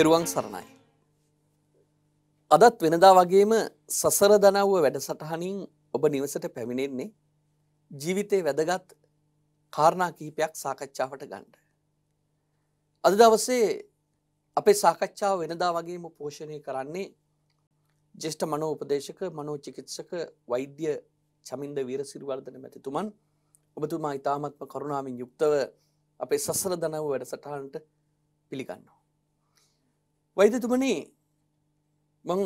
තෙරුවන් සරණයි. අදත් වෙනදා වගේම සසර දනව්ව වැඩසටහනින් ඔබ නිවසට පැමිණෙන්නේ ජීවිතේ වැදගත් කාරණා කිහිපයක් සාකච්ඡාවට ගණ්ඩ. අද දවසේ අපේ සාකච්ඡාව වෙනදා වගේම පෝෂණය කරන්නේ ජෙෂ්ඨ මනෝ උපදේශක මනෝ චිකිත්සක වෛද්‍ය චමින්ද වීරසිරිවර්ධන මැතිතුමන් ඔබතුමා ඉතාමත්ම කරුණාවෙන් යුක්තව අපේ සසර දනව වැඩසටහන්ට පිළිගන්නවා. වෛදතුමනේ මං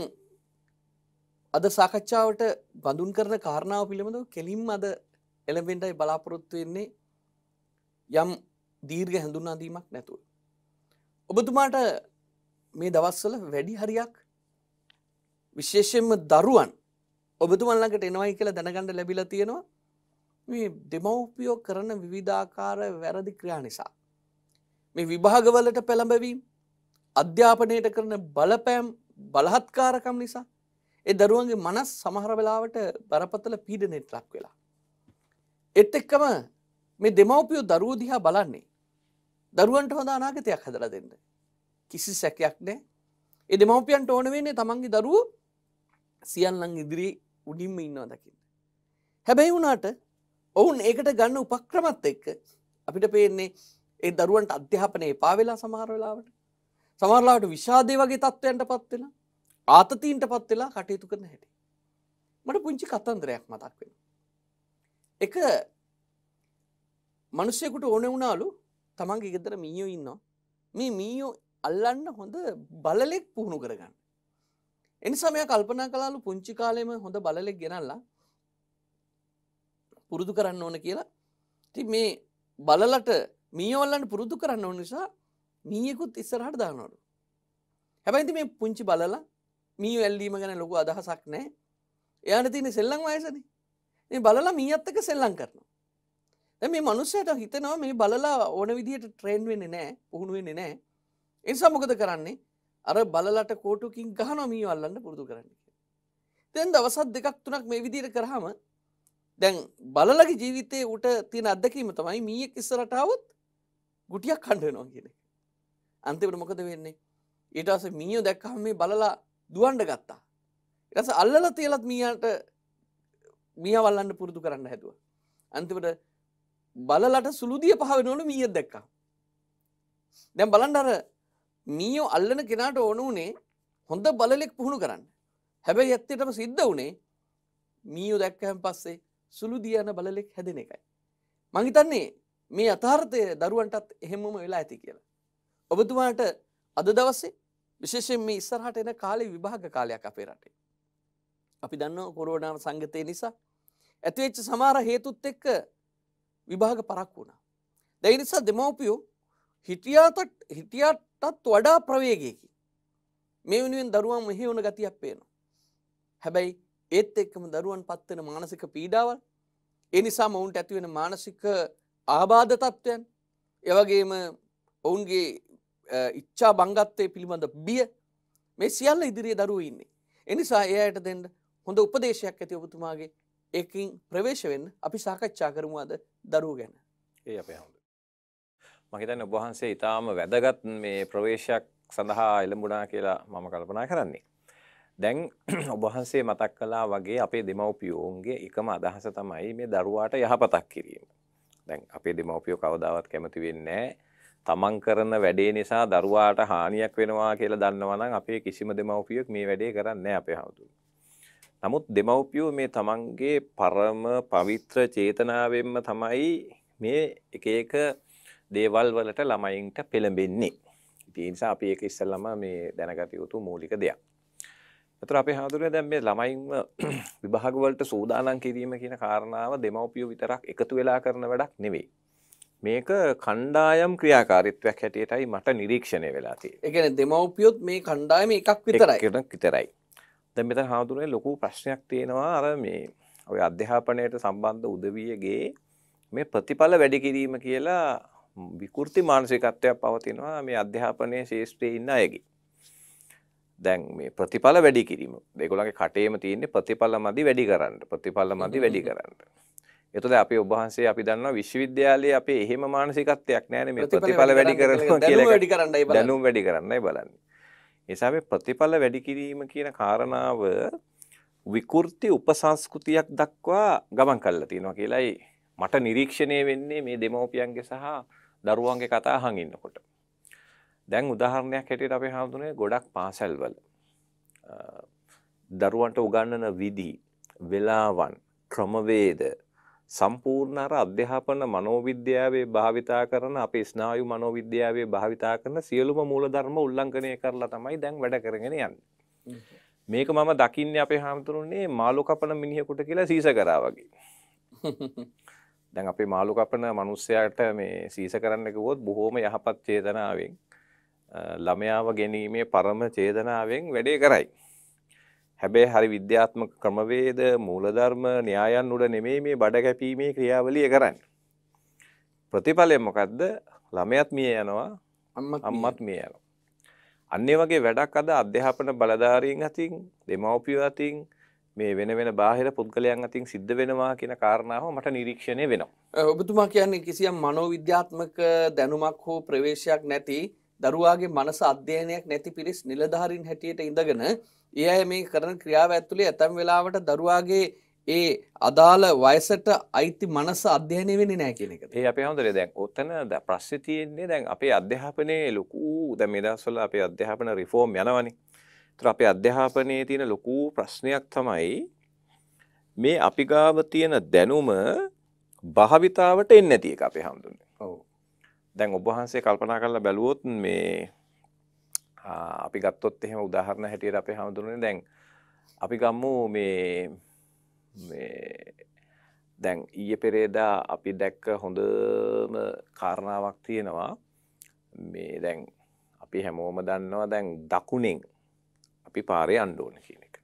අද සාකච්ඡාවට බඳුන් කරන කාරණාව පිළිබඳව කෙලින්ම අද එළඹෙන්ටයි බලාපොරොත්තු වෙන්නේ යම් දීර්ඝ හඳුනාදීමක් නැතුව. ඔබතුමාට මේ දවස්වල වැඩි හරියක් විශේෂයෙන්ම දරුවන් ඔබතුමන් ළඟට එනවයි කියලා දැනගන්න ලැබිලා තියෙනවා මේ දෙමව්පියෝ කරන විවිධාකාර වැරදි ක්‍රියා නිසා. මේ විභාගවලට පෙළඹවීම අධ්‍යාපනයට කරන බලපෑම් බලහත්කාරකම් නිසා ඒ දරුවන්ගේ මනස් සමහර වෙලාවට බරපතල පීඩනෙට ලක් වෙලා. එත් එක්කම මේ දෙමවපියෝ දරුවෝ දිහා බලන්නේ. දරුවන්ට හොඳ අනාගතයක් හදලා දෙන්න. කිසි සැකයක් නෑ ඒ දෙමවපියන්ට ඕන වෙන්නේ තමන්ගේ දරුවෝ සියල්ලන් ඉදිරි උඩින්ම ඉන්නවා දකින්න. හැබැයි වුණාට ඔවුන් ඒකට ගන්න උපක්‍රමත් එක්ක අපිට පේන්නේ ඒ දරුවන්ට අධ්‍යාපනය පාවෙලා සමහර වෙලාවට සමරලාට විශාදය වගේ තත්ත්වයන්ට පත්වෙන ආතතීන්ට පත් වෙලා කටයුතු කරන හැටි. මට පුංචි කතන්දරයක් මතක් වෙන. එක මනුස්සයකුට ඕන වුණාලු තමන්ගේ ගෙදර මීයෝ ඉන්නවා මේ මීයෝ අල්ලන්න හොඳ බලලෙක් පුහුණු කරගන්න. එනිසාමය කල්පනා කලාලු පුංචි කාලයම හොඳ බලලෙක් ගෙනල්ලා පුරුදු කරන්න ඕන කියලා ති මේ බලලට මීෝල්ලන්න පුරුදු කරන්න ඕන නිසා මීයකුත් ඉස්සරහට දානොරු. හැබැයිති මේ පුංචි බලලා මී ඇල්ලීම ගැන ලොකු අදහසක් නෑ එයාට තියෙන සෙල්ලං වයසන මේ බලලා මී අත්තක සෙල්ලං කරනවා. ඇ මේ මනුස්සයට හිතනවා මේ බලලා ඕන විදිහට ට්‍රේන් වෙන්න නෑ පුහුණුවෙන්න නෑ එනිසා මොකද කරන්නේ අර බලලට කෝටුකින් ගහන මී අල්ලන්න පුරුදු කරන්න. තැන් දවසත් දෙකක් තුනක් මේ විදිර කරහම දැන් බලලගේ ජීවිතය උට තියෙන අදකීම තමයි මීයක් ඉස්සරටාවත් ගුටියක් කණ්ඩ නො කියෙනෙක්. අන්තිමට මොකද වෙන්නේ ඊට පස්සේ මීයෝ දැක්කම මේ බලලා දුවන්න ගත්තා ඊට පස්සේ අල්ලලා තියලත් මීයාට මීයා වල්ලන්න පුරුදු කරන්න හැදුවා අන්තිමට බලලට සුළුදිය පහ වෙනවලු මීයක් දැක්කා දැන් බලන්න අර මීයෝ අල්ලන කෙනාට ඕන උනේ හොඳ බලලෙක් පුහුණු කරන්න හැබැයි ඇත්තටම සිද්ධ උනේ මීයෝ දැක්කහම පස්සේ සුළුදිය යන බලලෙක් හැදෙන එකයි මං හිතන්නේ මේ අථාර්ථය දරුවන්ටත් එහෙමම වෙලා ඇති කියලා ඔබතුමාට අද දවසේ විශේෂයෙන් මේ ඉස්සරහට එන කාලේ විභාග කාලයක් අපේ රටේ. අපි දන්නවා කොරෝනා සංගතය නිසා ඇතිවෙච්ච සමහර හේතුත් එක්ක විභාග පරක්කු වුණා. ඒ නිසා දෙමව්පියෝ හිටියාට හිටියාටත් වඩා ප්‍රවේගයකින් මේ වෙනුවෙන් දරුවන් මෙහෙවන ගතියක් පේනවා. හැබැයි ඒත් එක්කම දරුවන් පත්වෙන මානසික පීඩාවල් ඒ නිසා මොවුන්ට ඇතිවෙන මානසික ආබාධ තත්ත්වයන් එවගේම ඔවුන්ගේ ඉච්ඡා බංගත්වය පිළිබඳ බිය මේ සියල්ල ඉදිරියේ දරුව ඉන්නේ. එනිසා ඒ අයට දෙන්න හොඳ උපදේශයක් ඇති ඔබතුමාගේ ඒකින් ප්‍රවේශ වෙන්න අපි සාකච්ඡා කරමු අද දරුවෝ ගැන. ඒ අපේ හඳු. මම හිතන්නේ ඔබ වහන්සේ ඊටාම වැදගත් මේ ප්‍රවේශයක් සඳහා එළඹුණා කියලා මම කල්පනා කරන්නේ. දැන් ඔබ වහන්සේ මතක් කළා වගේ අපේ දෙමව්පියෝන්ගේ එකම අදහස තමයි මේ දරුවාට යහපතක් කිරීම. දැන් අපේ දෙමව්පියෝ කවදාවත් කැමති වෙන්නේ නැහැ තමන් කරන වැඩේ නිසා දරුවාට හානියක් වෙනවා කියලා දන්නවා නම් අපේ කිසිම දෙමව්පියෙක් මේ වැඩේ කරන්නේ නැහැ අපේ හවුතුනේ. නමුත් දෙමව්පියෝ මේ තමන්ගේ පරම පවිත්‍ර චේතනාවෙන්ම තමයි මේ එක එක දේවල් වලට ළමයින්ට පෙළඹෙන්නේ. ඉතින් ඒ නිසා අපි ඒක ඉස්සෙල්ලාම මේ දැනගත යුතු මූලික දෙයක්. ඒතර අපේ හාමුදුරුවෝ දැන් මේ ළමයින්ව විභාග වලට සූදානම් කිරීම කියන කාරණාව දෙමව්පියෝ විතරක් එකතු වෙලා කරන වැඩක් නෙවෙයි. මේක කණ්ඩායම් ක්‍රියාකාරීත්වයක් හැටියටයි මට නිරීක්ෂණය වෙලා තියෙන්නේ. ඒ කියන්නේ දෙමව්පියොත් මේ කණ්ඩායම එකක් විතරයි. එකක් විතරයි. දැන් මෙතන හාමුදුරනේ ලොකු ප්‍රශ්නයක් තියෙනවා අර මේ ඔය අධ්‍යාපනයට සම්බන්ධ උදවියගේ මේ ප්‍රතිඵල වැඩි කිරීම කියලා විකෘති මානසිකත්වයක් පවතිනවා මේ අධ්‍යාපනයේ ශේෂ්ත්‍රයේ ඉන්න අයගේ. දැන් මේ ප්‍රතිඵල වැඩි කිරීම. ඒගොල්ලන්ගේ කටේම තියෙන්නේ ප්‍රතිඵල මදි වැඩි කරන්න. ප්‍රතිඵල මදි වැඩි කරන්න. එතකොට අපි ඔබ වහන්සේ අපි දන්නවා විශ්වවිද්‍යාලයේ අපේ එහෙම මානසිකත්වයක් නැහැ මේ ප්‍රතිඵල වැඩි කරනවා කියලා වැඩි කරන්නයි බලන්නේ දැනුම් වැඩි කරන්නයි බලන්නේ. ඒ නිසා මේ ප්‍රතිඵල වැඩි කිරීම කියන කාරණාව විකෘති උපසංස්කෘතියක් දක්වා ගමන් කරලා තියෙනවා කියලායි මට නිරීක්ෂණය වෙන්නේ මේ දෙමව්පියන්ගේ සහ දරුවන්ගේ කතා අහන් ඉන්නකොට. දැන් උදාහරණයක් හැටියට අපි හඳුනේ ගොඩක් පාසල්වල දරුවන්ට උගන්වන විදි, වේලාවන්, ක්‍රමවේද සම්පූර්ණ අර අධ්‍යාපන මනෝවිද්‍යාවේ භාවිතා කරන අපේ ස්නායු මනෝවිද්‍යාවේ භාවිතා කරන සියලුම මූලධර්ම උල්ලංඝනය කරලා තමයි දැන් වැඩ කරගෙන යන්නේ. මේක මම දකින්නේ අපේ හාමුදුරනේ මාළු කපන මිනිහෙකුට කියලා සීස කරා වගේ. දැන් අපේ මාළු කපන මිනිස්සයාට මේ සීස කරන්න කිව්වොත් බොහොම යහපත් චේතනාවෙන් ළමයාව ගැනීමේ පරම චේතනාවෙන් වැඩේ කරයි. හැබැයි හරි විද්‍යාත්මක ක්‍රමවේද මූලධර්ම න්‍යායන් උඩ නෙමෙයි මේ බඩ කැපීමේ ක්‍රියාවලිය කරන්නේ. ප්‍රතිඵලය මොකද්ද? ළමයාත් මිය යනවා, අම්මත් මිය යනවා. අන්නේ වගේ වැඩක් අද අධ්‍යාපන බලධාරීන් අතින්, දෙමව්පියෝ අතින් මේ වෙන වෙන බාහිර පුද්ගලයන් අතින් සිද්ධ වෙනවා කියන කාරණාව මට නිරීක්ෂණය වෙනවා. ඔබතුමා කියන්නේ කිසියම් මනෝවිද්‍යාත්මක දැනුමක් හෝ ප්‍රවේශයක් නැති දරුවාගේ මනස අධ්‍යයනයක් නැති පිරිස් නිලධාරින් හැටියට ඉඳගෙන ඒ අය මේ කරන ක්‍රියාව ඇතුළේ ඇතැම් වෙලාවට දරුවාගේ ඒ අදාළ වයසට අයිති මනස අධ්‍යයනය වෙන්නේ නැහැ කියන එක. ඒ අපේ හොඳට දැන් ඔතන ප්‍රශ්නේ තියෙන්නේ දැන් අපේ අධ්‍යාපනයේ ලොකු දැන් මේ දවස්වල අපේ අධ්‍යාපන රිෆෝම් යනවනේ. ඒතර අපේ අධ්‍යාපනයේ තියෙන ලොකු ප්‍රශ්නයක් තමයි මේ අපි ගාව තියෙන දැනුම භාවිතාවට එන්නේ නැති එක අපේ හඳුන්නේ. ඔව්. දැන් ඔබ වහන්සේ කල්පනා කරලා බැලුවොත් මේ අපි ගත්තොත් එහෙම උදාහරණ හැටියට අපේ හඳුනන්නේ දැන් අපි ගම්මු මේ මේ දැන් ඊයේ පෙරේදා අපි දැක්ක හොඳම කාරණාවක් තියෙනවා මේ දැන් අපි හැමෝම දන්නවා දැන් දකුණෙන් අපි පාරේ යන්න ඕන කියන එක.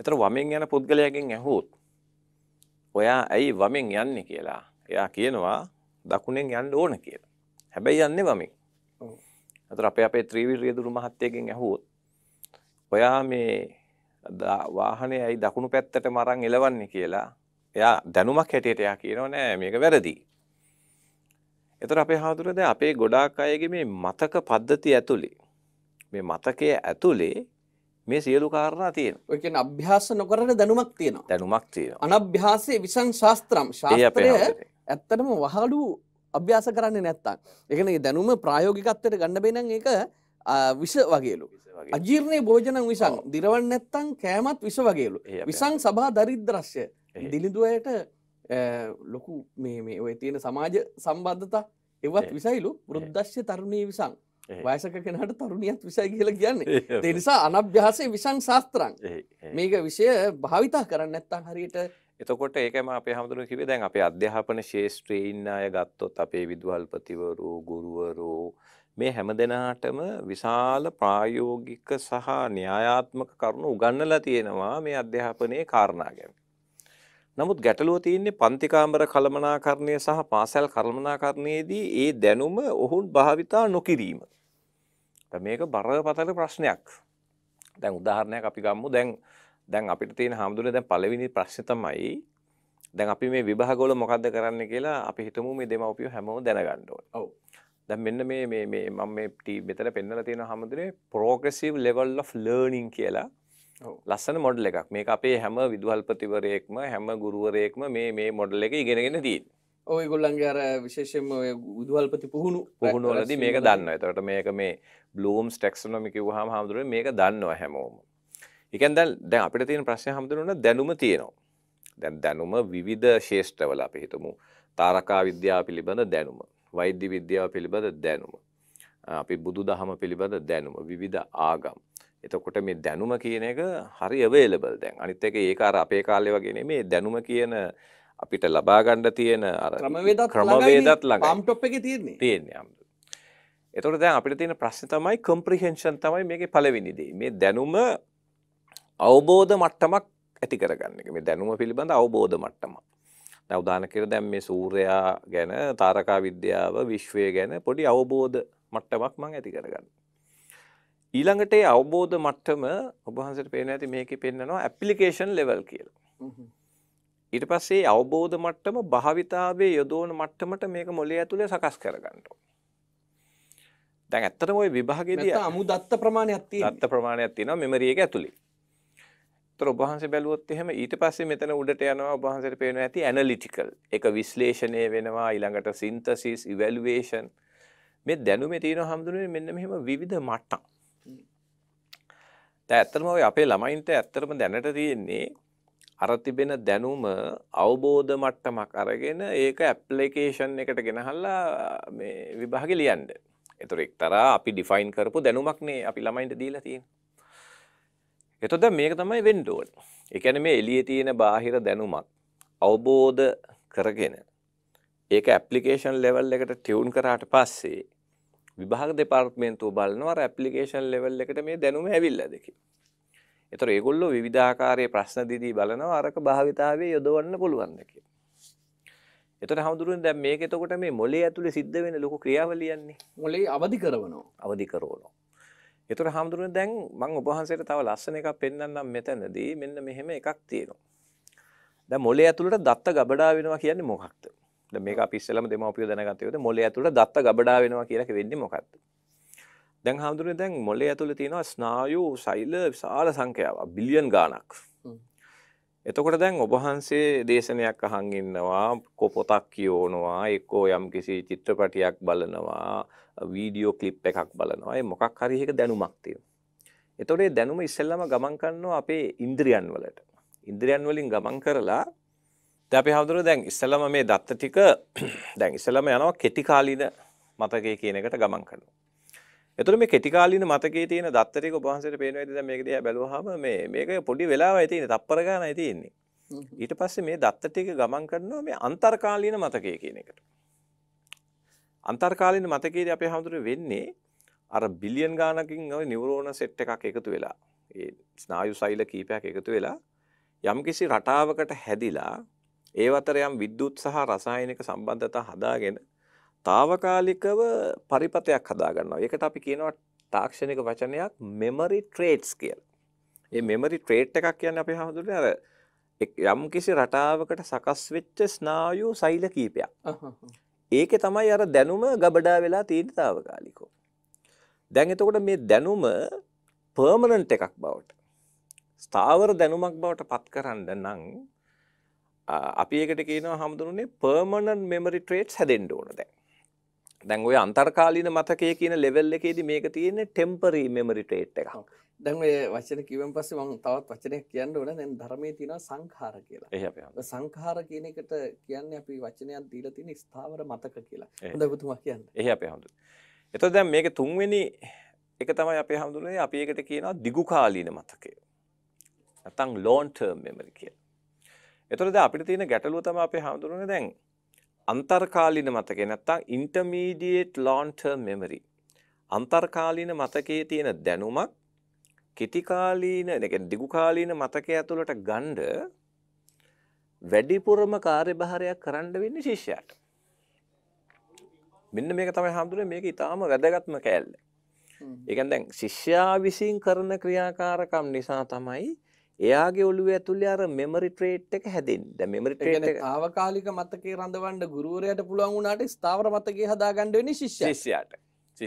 එතන වමෙන් යන පුද්ගලයාගෙන් ඇහුවොත් ඔයා ඇයි වමෙන් යන්නේ කියලා එයා කියනවා දකුණෙන් යන්න ඕන කියලා. හැබැයි යන්නේ වමෙන්. අතර අපේ අපේ ත්‍රිවිධ දුරු මහත්තයගෙන් ඇහුවොත් ඔයා මේ වාහනේ ඇයි දකුණු පැත්තට මරන් එලවන්නේ කියලා එයා දැනුමක් හැටියට එයා කියනවා නෑ මේක වැරදි. ඒතර අපේ හාමුදුරුවෝ දැන් අපේ ගොඩාක් අයගේ මේ මතක පද්ධතිය ඇතුලේ මේ මතකයේ ඇතුලේ මේ සියලු කාරණා තියෙනවා. ඔය කියන්නේ අභ්‍යාස නොකරන දැනුමක් තියෙනවා. දැනුමක් තියෙනවා. අනභ්‍යාසයේ විසං ශාස්ත්‍රම් ශාස්ත්‍රය ඇත්තටම වහලු අභ්‍යාස කරන්නේ නැත්තං. එකන දැනුම ප්‍රායෝගිකත්වයට ගන්න බෙනන් එක විෂ වගේලු. අජීර්ණය භෝජනන් විසං දිරවන් නැත්තං කෑමත් විස වගේලු. විසං සභා දරිද්‍රශ්‍ය දිලිඳුවයට ලොකු මේ ඔය තියෙන සමාජ සම්බද්ධතා එවත් විසයිලු ෘද්දශ්‍ය තරුණී විසං. වයසක කෙනට තරුණියත් විසයි කියලා කියන්නේ. දෙනිසා අනභ්‍යාසේ විසං ශාස්ත්‍රන්. මේක විෂය භාවිතා කරන්න නැත්තං හරියට එතකොට ඒකම අපේ හමුදුර කිවේ දැන් අපේ අධ්‍යාපන ශේෂත්‍රයේ ඉන්න අය ගත්තොත් අපේ විදුහල්පතිවරු ගුරුවරු මේ හැම දෙනාටම විශාල ප්‍රායෝගික සහ න්‍යායාත්මක කරුණු උගන්වලා තියෙනවා මේ අධ්‍යාපනයේ කාරණා ගැන. නමුත් ගැටලුව තියෙන්නේ පන්තිකාමර කළමනාකරණය සහ පාසල් කළමනාකරණයේදී ඒ දැනුම ඔවුන් භාවිතා නොකිරීම. මේක බරපතල ප්‍රශ්නයක්. දැන් උදාහරණයක් අපි ගම්මු දැන් දැන් අපිට තියෙන හාමුදුරනේ දැන් පළවෙනි ප්‍රශ්නේ තමයි දැන් අපි මේ විභාගවල මොකද්ද කරන්න කියලා අපි හිතමු මේ දෙමව්පියෝ හැමෝම දැනගන්න ඕනේ. ඔව්. දැන් මෙන්න මේ මේ මේ මම මේ ටී මෙතන පෙන්නලා තියෙන හාමුදුරනේ progressive level of learning කියලා ලස්සන මොඩල් එකක්. මේක අපේ හැම විදුහල්පතිවරයෙක්ම හැම ගුරුවරයෙක්ම මේ මේ මොඩල් එක ඉගෙනගෙන තියෙන්නේ. ඔයගොල්ලන්ගේ අර විශේෂයෙන්ම ඔය උදවල්පති පුහුණු පුහුණුවලදී මේක දන්නවා. එතකොට මේක මේ බ්ලූම්ස් ටැක්සොනොමි කිව්වහම හාමුදුරුවනේ මේක දන්නවා හැමෝම. එකන් දැල් දැන් අපිට තියෙන ප්‍රශ්නය හමුදුරුවන දැනුම තියෙනවා. දැන් දැනුම විවිධ ශේෂ්ඨවල අපි හිතමු තාරකා විද්‍යාව පිළිබඳ දැනුම වෛද්‍ය විද්‍යාව පිළිබඳ දැනුම අපි බුදු දහම පිළිබඳ දැනුම විවිධ ආගම් එතකොට මේ දැනුම කියන එක හරි අවේලබල් දැන් අනිත් එක ඒක අර අපේ කාලේ වගේ නෙමේ දැනුම කියන අපිට ලබා ගන්න තියෙන අර ක්‍රමවේදත් ළඟ ආම්ටොප් එකේ තියෙන්නේ තියෙන්නේ එතකොට දැන් අපිට තියෙන ප්‍රශ්නේ තමයි කම්ප්‍රිහෙන්ෂන් තමයි මේකේ පළවෙනි දේ මේ දැනුම අවබෝධ මට්ටමක් ඇති කරගන්න එක මේ දැනුම පිළිබඳ අවබෝධ මට්ටම. දැන් උදාහරණ කියලා දැන් මේ සූර්යයා ගැන තාරකා විද්‍යාව විශ්වය ගැන පොඩි අවබෝධ මට්ටමක් මම ඇති කරගන්න. ඊළඟට ඒ අවබෝධ මට්ටම ඔබ වහන්සේට පේන ඇති මේකේ පෙන්නනවා ඇප්ලිකේෂන් ලෙවල් කියලා. ඊට පස්සේ අවබෝධ මට්ටම භාවිතාවේ යොදවන මට්ටමට මේක මොලේ ඇතුලේ සකස් කරගන්න ඕනේ. දැන් ඇත්තටම ওই විභාගයේදී අමු දත්ත ප්‍රමාණයක් තියෙනවා. දත්ත ප්‍රමාණයක් තියෙනවා මෙමරි එක ඇතුලේ. තොර ඔබ වහන්සේ බැලුවොත් එහෙම ඊට පස්සේ මෙතන උඩට යනවා ඔබ වහන්සේට පේනවා ඇති ඇනලිටිකල්. ඒක විශ්ලේෂණය වෙනවා ඊළඟට සින්තසිස්, ඉවැලුවේෂන්. මේ දැනුමේ තියෙන හැමදෙන්නේ මෙන්න මෙහෙම විවිධ මට්ටම්. දැන් ඇත්තටම ඔය අපේ ළමයින්ට ඇත්තටම දැනට තියෙන්නේ අර තිබෙන දැනුම අවබෝධ මට්ටමක් අරගෙන ඒක ඇප්ලිකේෂන් එකට ගෙනහල්ලා මේ විභාගෙ ලියන්න. ඒතර එක්තරා අපි ඩිෆයින් කරපු දැනුමක් නේ අපි ළමයින්ට දීලා තියෙන්නේ. එතොද මේක තමයි වෙන්ඩුවන් එකන මේ එලිය තියෙන බාහිර දැනුමක් අවබෝධ කරගෙන ඒක ඇපලිකේෂන් ලෙවල් එකට ටියවුන් කරාට පස්සේ විභාග දෙපාර්ත්මේන්තුව බලනවා ඇපලිකේෂන් ලෙවල් එකට මේ දැනුම ඇවිල්ල දෙකි එතර ඒගොල්ලො විධාකාරය ප්‍රශ්න දිදී බලනව අරක භාවිතාවේ යොදවන්න පුළුවන් දෙකි එතන හඳුරුවන දැන් මේක එතකොට මේ මොලේ ඇතුලේ සිද්ධ වෙන ලොකු ක්‍රියාවලියන්නේ මොලේ අවදි කරනවා අවදි කරනවා ඒතර හාමුදුරනේ දැන් මම ඔබ වහන්සේට තව ලස්සන එකක් පෙන්වන්නම් මෙතනදී මෙන්න මෙහෙම එකක් තියෙනවා. දැන් මොලේ ඇතුළට දත්ත ගබඩා වෙනවා කියන්නේ මොකක්ද? දැන් මේක අපි ඉස්සෙල්ලාම දෙමව්පිය දැනගත්තේ ඔතන මොලේ ඇතුළට දත්ත ගබඩා වෙනවා කියලා කියෙන්නේ මොකක්ද? දැන් හාමුදුරනේ දැන් මොලේ ඇතුළේ තියෙනවා ස්නායු සෛල විශාල සංඛ්‍යාවක් බිලියන් ගාණක්. එතකොට දැන් ඔබ වහන්සේ දේශනයක් අහන් ඉන්නවා පොතක් කියවනවා එක්කෝ යම්කිසි චිත්‍රපටියක් බලනවා වීඩියෝ ක්ලිප් එකක් බලනවා ඒ මොකක් හරි එක දැනුමක් තියෙනවා. එතකොට ඒ දැනුම ඉස්සෙල්ලාම ගමන් කරනවා අපේ ඉන්ද්‍රියන් වලට. ඉන්ද්‍රියන් වලින් ගමන් කරලා දැන් අපි හවුදර දැන් ඉස්සෙල්ලාම මේ දත්ත ටික දැන් ඉස්සෙල්ලාම යනවා කෙටි කාලින මතකය කියන එකට ගමන් කරනවා. එතකොට මේ කෙටි කාලීන මතකයේ තියෙන දත්ත ටික ඔබ වහන්සේට පේනවාද දැන් මේක දිහා බැලුවාම මේ මේක පොඩි වෙලාවයි තියෙන්නේ තප්පර ගානයි තියෙන්නේ. ඊට පස්සේ මේ දත්ත ටික ගමන් කරනවා මේ අන්තර්කාලීන මතකය කියන එකට. අන්තර්කාලීන මතකයේදී අපේ හැමෝටම වෙන්නේ අර බිලියන් ගානකින් ওই නියුරෝන සෙට් එකක් එකතු වෙලා ඒ ස්නායු සෛල කීපයක් එකතු වෙලා යම්කිසි රටාවකට හැදිලා ඒ අතර යම් විද්‍යුත් සහ රසායනික සම්බන්ධතා හදාගෙන తాවකාලිකව පරිපතයක් හදා ගන්නවා. ඒකට අපි කියනවා තාක්ෂණික වචනයක් memory traits කියලා. මේ memory trait එකක් කියන්නේ අපි හැමදෙන්නේ අර යම් කිසි රටාවකට සකස් වෙච්ච ස්නායු සෛල කීපයක්. ඒකේ තමයි අර දැනුම ගබඩා වෙලා තියෙන తాවකාලිකව. දැන් එතකොට මේ දැනුම පර්මනන්ට් එකක් බවට ස්ථාවර දැනුමක් බවට පත් කරන්න නම් අපි ඒකට කියනවා හමුදුනේ පර්මනන්ට් මෙමරි ට්‍රේට්ස් හැදෙන්න ඕන දැන්. දැන් ඔය අන්තර්කාලීන මතකය කියන ලෙවල් එකේදී මේක තියෙන්නේ ටෙම්පරරි මෙමරි ට්‍රේට් එකක්. දැන් මේ වචන කිව්වන් පස්සේ මම තවත් වචනයක් කියන්න ඕන. දැන් ධර්මයේ තියෙනවා සංඛාර කියලා. එහෙම. සංඛාර කියන එකට කියන්නේ අපි වචනයක් දීලා තියෙන ස්ථාවර මතක කියලා. හොඳ ඔබතුමා කියන්න. එහෙම අපි හඳුන. එතකොට දැන් මේකේ තුන්වෙනි එක තමයි අපි හඳුනන්නේ අපි ඒකට කියනවා දිගු කාලීන මතකය. නැත්නම් long term memory කියලා. එතකොට දැන් අපිට තියෙන ගැටලුව තමයි අපි හඳුනන්නේ දැන් අන්තර්කාලීන මතකේ නැත්තම් intermediate long term memory අන්තර්කාලීන මතකයේ තියෙන දැනුමක් කෙටි කාලීන ඒ කියන්නේ දිගු කාලීන මතකය ඇතුළට ගන්න වැඩිපුරම කාර්යභාරයක් කරන්න වෙන්නේ ශිෂ්‍යයාට මෙන්න මේක තමයි හඳුනේ මේක ඊටාම වැදගත්ම කෑල්ල ඒ කියන්නේ දැන් ශිෂ්‍යයා විසින් කරන ක්‍රියාකාරකම් නිසා තමයි එයාගේ ඔළුවේ ඇතුලේ අර memory trait එක හැදෙන්නේ. දැන් memory trait එක తాවකාලික මතකේ රඳවන්න ගුරුවරයාට පුළුවන් වුණාට ස්ථාවර මතකේ හදාගන්න වෙන්නේ ශිෂ්‍යයාට. ශිෂ්‍යයාට.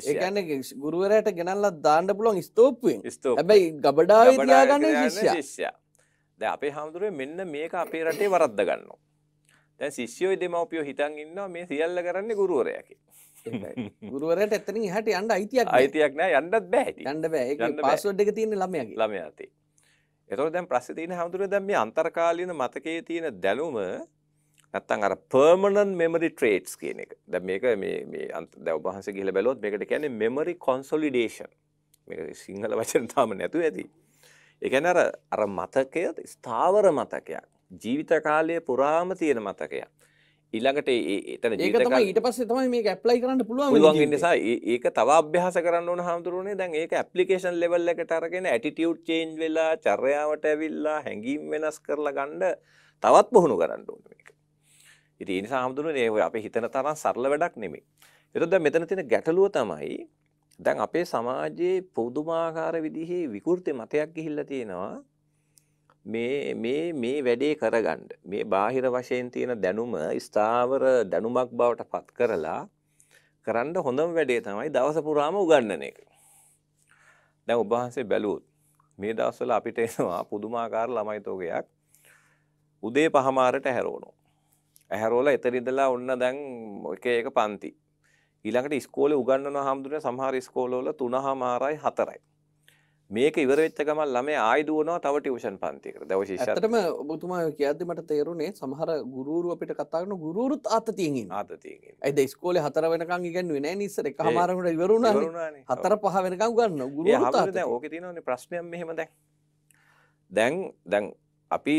ඒ කියන්නේ ගුරුවරයාට ගෙනල්ලා දාන්න පුළුවන් ස්තූපුවෙන්. හැබැයි ගබඩාවේ තියාගන්න ශිෂ්‍යයා. දැන් අපේ හැමදෙරේ මෙන්න මේක අපේ රටේ වරද්ද ගන්නවා. දැන් ශිෂ්‍යයෝ දෙමව්පියෝ හිතන් ඉන්නවා මේ සියල්ල කරන්නේ ගුරුවරයා කියලා. ගුරුවරයාට එතනින් එහාට යන්න අයිතියක් නැහැ. අයිතියක් නැහැ යන්නත් බෑ. යන්න බෑ. ඒක පාස්වර්ඩ් එක තියෙන ළමයාගේ. ළමයාගේ. එතකොට දැන් ප්‍රශ්නේ තියෙන හැමදෙරේ දැන් මේ අන්තර්කාලීන මතකයේ තියෙන දැනුම නැත්තම් අර permanent memory traits කියන එක. දැන් මේක මේ මේ දැන් ඔබ වහන්සේ ගිහලා බැලුවොත් මේකට කියන්නේ memory consolidation. මේක සිංහල වචන තාම නැතුව ඇති. ඒ කියන්නේ අර අර මතකය ස්ථාවර මතකයක්. ජීවිත කාලය පුරාම තියෙන මතකයක්. ඊළඟට එතන ජීවිතය ඊට පස්සේ තමයි මේක ඇප්ලයි කරන්න පුළුවන් පුළුවන් නිසා ඒක තව අභ්‍යාස කරන්න ඕන හාමුදුරුවනේ දැන් ඒක ඇප්ලිකේෂන් ලෙවල් එකට අරගෙන ඇටිටියුඩ් චේන්ජ් වෙලා චර්යාවට ඇවිල්ලා හැඟීම් වෙනස් කරලා ගන්න තවත් පුහුණු කරන්න ඕනේ මේක. ඉතින් ඒ නිසා හාමුදුරුවනේ ඔය අපි හිතන තරම් සරල වැඩක් නෙමෙයි. ඒතකොට දැන් මෙතන තියෙන ගැටලුව තමයි දැන් අපේ සමාජයේ පුදුමාකාර විදිහේ විකෘති මතයක් ගිහිල්ලා තියෙනවා. මේ මේ මේ වැඩේ කරගන්න මේ බාහිර වශයෙන් තියෙන දැනුම ස්ථාවර දැනුමක් බවට පත් කරලා කරන්න හොඳම වැඩේ තමයි දවස පුරාම උගන්නන එක. දැන් ඔබ වහන්සේ බැලුවොත් මේ දවස්වල අපිට එනවා පුදුමාකාර ළමයි තෝගයක් උදේ පහමාරට ඇහැරවනවා. ඇහැරවලා එතන ඉඳලා ඔන්න දැන් එක එක පන්ති. ඊළඟට ඉස්කෝලේ උගන්වන හැමදෙරේ සමහර ඉස්කෝලවල 3:00 මාරයි 4:00යි. මේක ඉවර වෙච්ච ගමන් ළමයා ආයි දුවනවා තව ටියුෂන් පන්තියකට. දවස් ඉස්සර. ඇත්තටම ඔබතුමා කියද්දි මට තේරුනේ සමහර ගුරුවරු අපිට කතා කරන ගුරුවරුත් ආතතියෙන් ඉන්නවා. ආතතියෙන් ඉන්නවා. ඒද ඉස්කෝලේ හතර වෙනකන් ඉගෙනුවේ නැහැ නේ ඉස්සර එකමාරකට ඉවර වුණානේ. හතර පහ වෙනකන් උගන්වනවා. ගුරුවරුත් ආතතියෙන්. දැන් ඕකේ තියෙනවානේ ප්‍රශ්නයක් මෙහෙම දැන්. දැන් දැන් අපි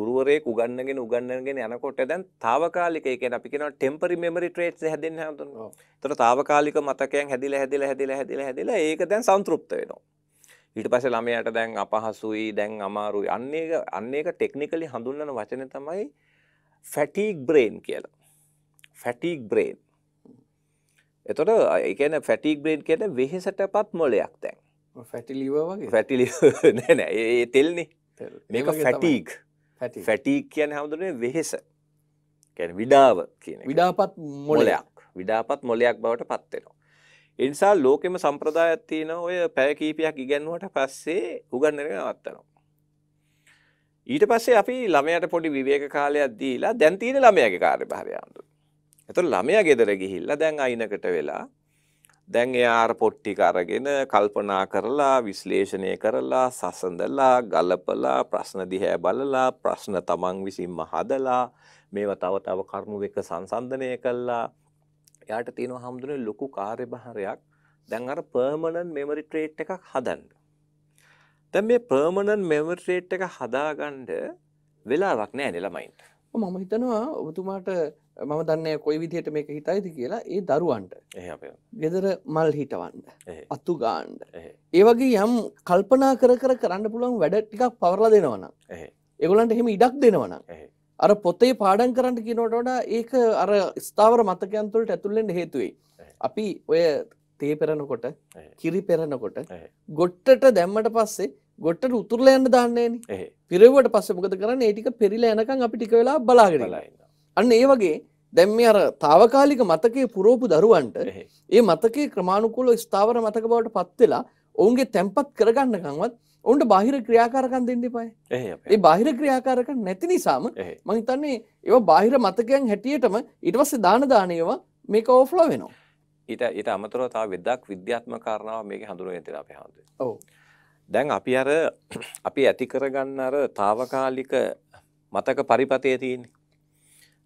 ගුරුවරේ උගන්නගෙන උගන්නගෙන යනකොට දැන් తాවකාලික ඒ කියන්නේ අපි කියනවා ටෙම්පරරි මෙමරි ට්‍රේට්ස් හැදෙන්න හැමතැනම. ඒතර తాවකාලික මතකයන් හැදිලා හැදිලා හැදිලා හැදිලා හැදිලා ඒක දැන් සංතෘප්ත වෙනවා. ඊට පස්සේ ළමයාට දැන් අපහසුයි දැන් අමාරුයි අන්න ඒක අන්න ඒක ටෙක්නිකලි හඳුන්වන වචනේ තමයි ෆැටිග් බ්‍රේන් කියලා ෆැටිග් බ්‍රේන් එතකොට ඒ කියන්නේ ෆැටිග් බ්‍රේන් කියන්නේ වෙහෙසටපත් මොලයක් දැන් ෆැටි ලිවර් වගේ ෆැටි ලිවර් නෑ නෑ ඒ තෙල්නේ මේක ෆැටිග් ෆැටික් කියන හමුදුරේ වෙහෙස කැන විඩාව කියන විඩාපත් මොලයක් විඩාපත් මොලයක් බවට පත්වෙනවා. ඒ නිසා ලෝකෙම සම්ප්‍රදායක් තියෙනවා ඔය පැය කීපයක් ඉගෙනුවට පස්සේ උගන්වන එක නවත්තනවා. ඊට පස්සේ අපි ළමයාට පොඩි විවේක කාලයක් දීලා දැන් තියෙන ළමයාගේ කාර්යභාරය අඳුන. එතකොට ළමයා ගෙදර ගිහිල්ලා දැන් අයිනකට වෙලා දැන් එයා පොට්ටි කරගෙන කල්පනා කරලා විශ්ලේෂණය කරලා සසඳලා ගලපලා ප්‍රශ්න දිහා බලලා ප්‍රශ්න තමන් විසින්ම හදලා මේවා තව තව කරුණු එක සංසන්දනය කළා එයාට තියෙනවා හැමදෙන්නේ ලොකු කාර්යභාරයක්. දැන් අර පර්මනන්ට් මෙමරි ට්‍රේට් එකක් හදන්න. දැන් මේ පර්මනන්ට් මෙමරි ට්‍රේට් එක හදාගන්න වෙලාවක් නැහැ නේ ළමයින්ට. මම හිතනවා ඔබතුමාට මම දන්නේ කොයි විදිහට මේක හිතයිද කියලා ඒ දරුවන්ට ගෙදර මල් හිටවන්න අතු ගාන්ඩ ඒ වගේ යම් කල්පනා කර කර කරන්න පුළුවන් වැඩ ටිකක් පවරලා දෙනවනම් ඒගොලන්ට එහෙම ඉඩක් දෙනවනම් අර පොතේ පාඩම් කරන්න කියනට වඩා ඒක අර ස්ථාවර මතකයන්තුලට ඇතුළෙන් හේතුවයි. අපි ඔය තේ පෙරනකොට කිරි පෙරනකොට ගොට්ටට දැම්මට පස්සේ ගොට්ටට උතුරල යන්න දාන්නේන පිරවට පස්ස මොකද කරන්න ඒටික පෙරිල එනකම් අපි ටික වෙලා බලාගෙනලා අන්න ඒ වගේ දැම් මේ අර තාවකාලික මතකයේ පුරෝපු දරුවන්ට ඒ මතකේ ක්‍රමාණුකුල ස්ථාවර මතක බවට පත්වෙලා ඔවුන්ගේ තැන්පත් කරගන්නකංවත් ඔවුන්ට බාහිර ක්‍රියාකාරකන් දෙන්න එපායි. ඒ බාහිර ක්‍රියාකාරකන් නැති නිසාම මං හිතන්නේ ඒව බාහිර මතකයන් හැටියටම ඊට පස්සේ දාන දාන ඒවා මේක ඕෆ්ලෝ වෙනවා. ඊට ඊට අමතරව තව වෙද්දක් විද්‍යාත්මක කාරණාවක් මේකේ හඳුනගෙන තියෙනවා අපි හඳුනේ. ඔව්. දැන් අපි අර අපි ඇති කරගන්න අර తాවකාලික මතක පරිපතේ තියෙන්නේ.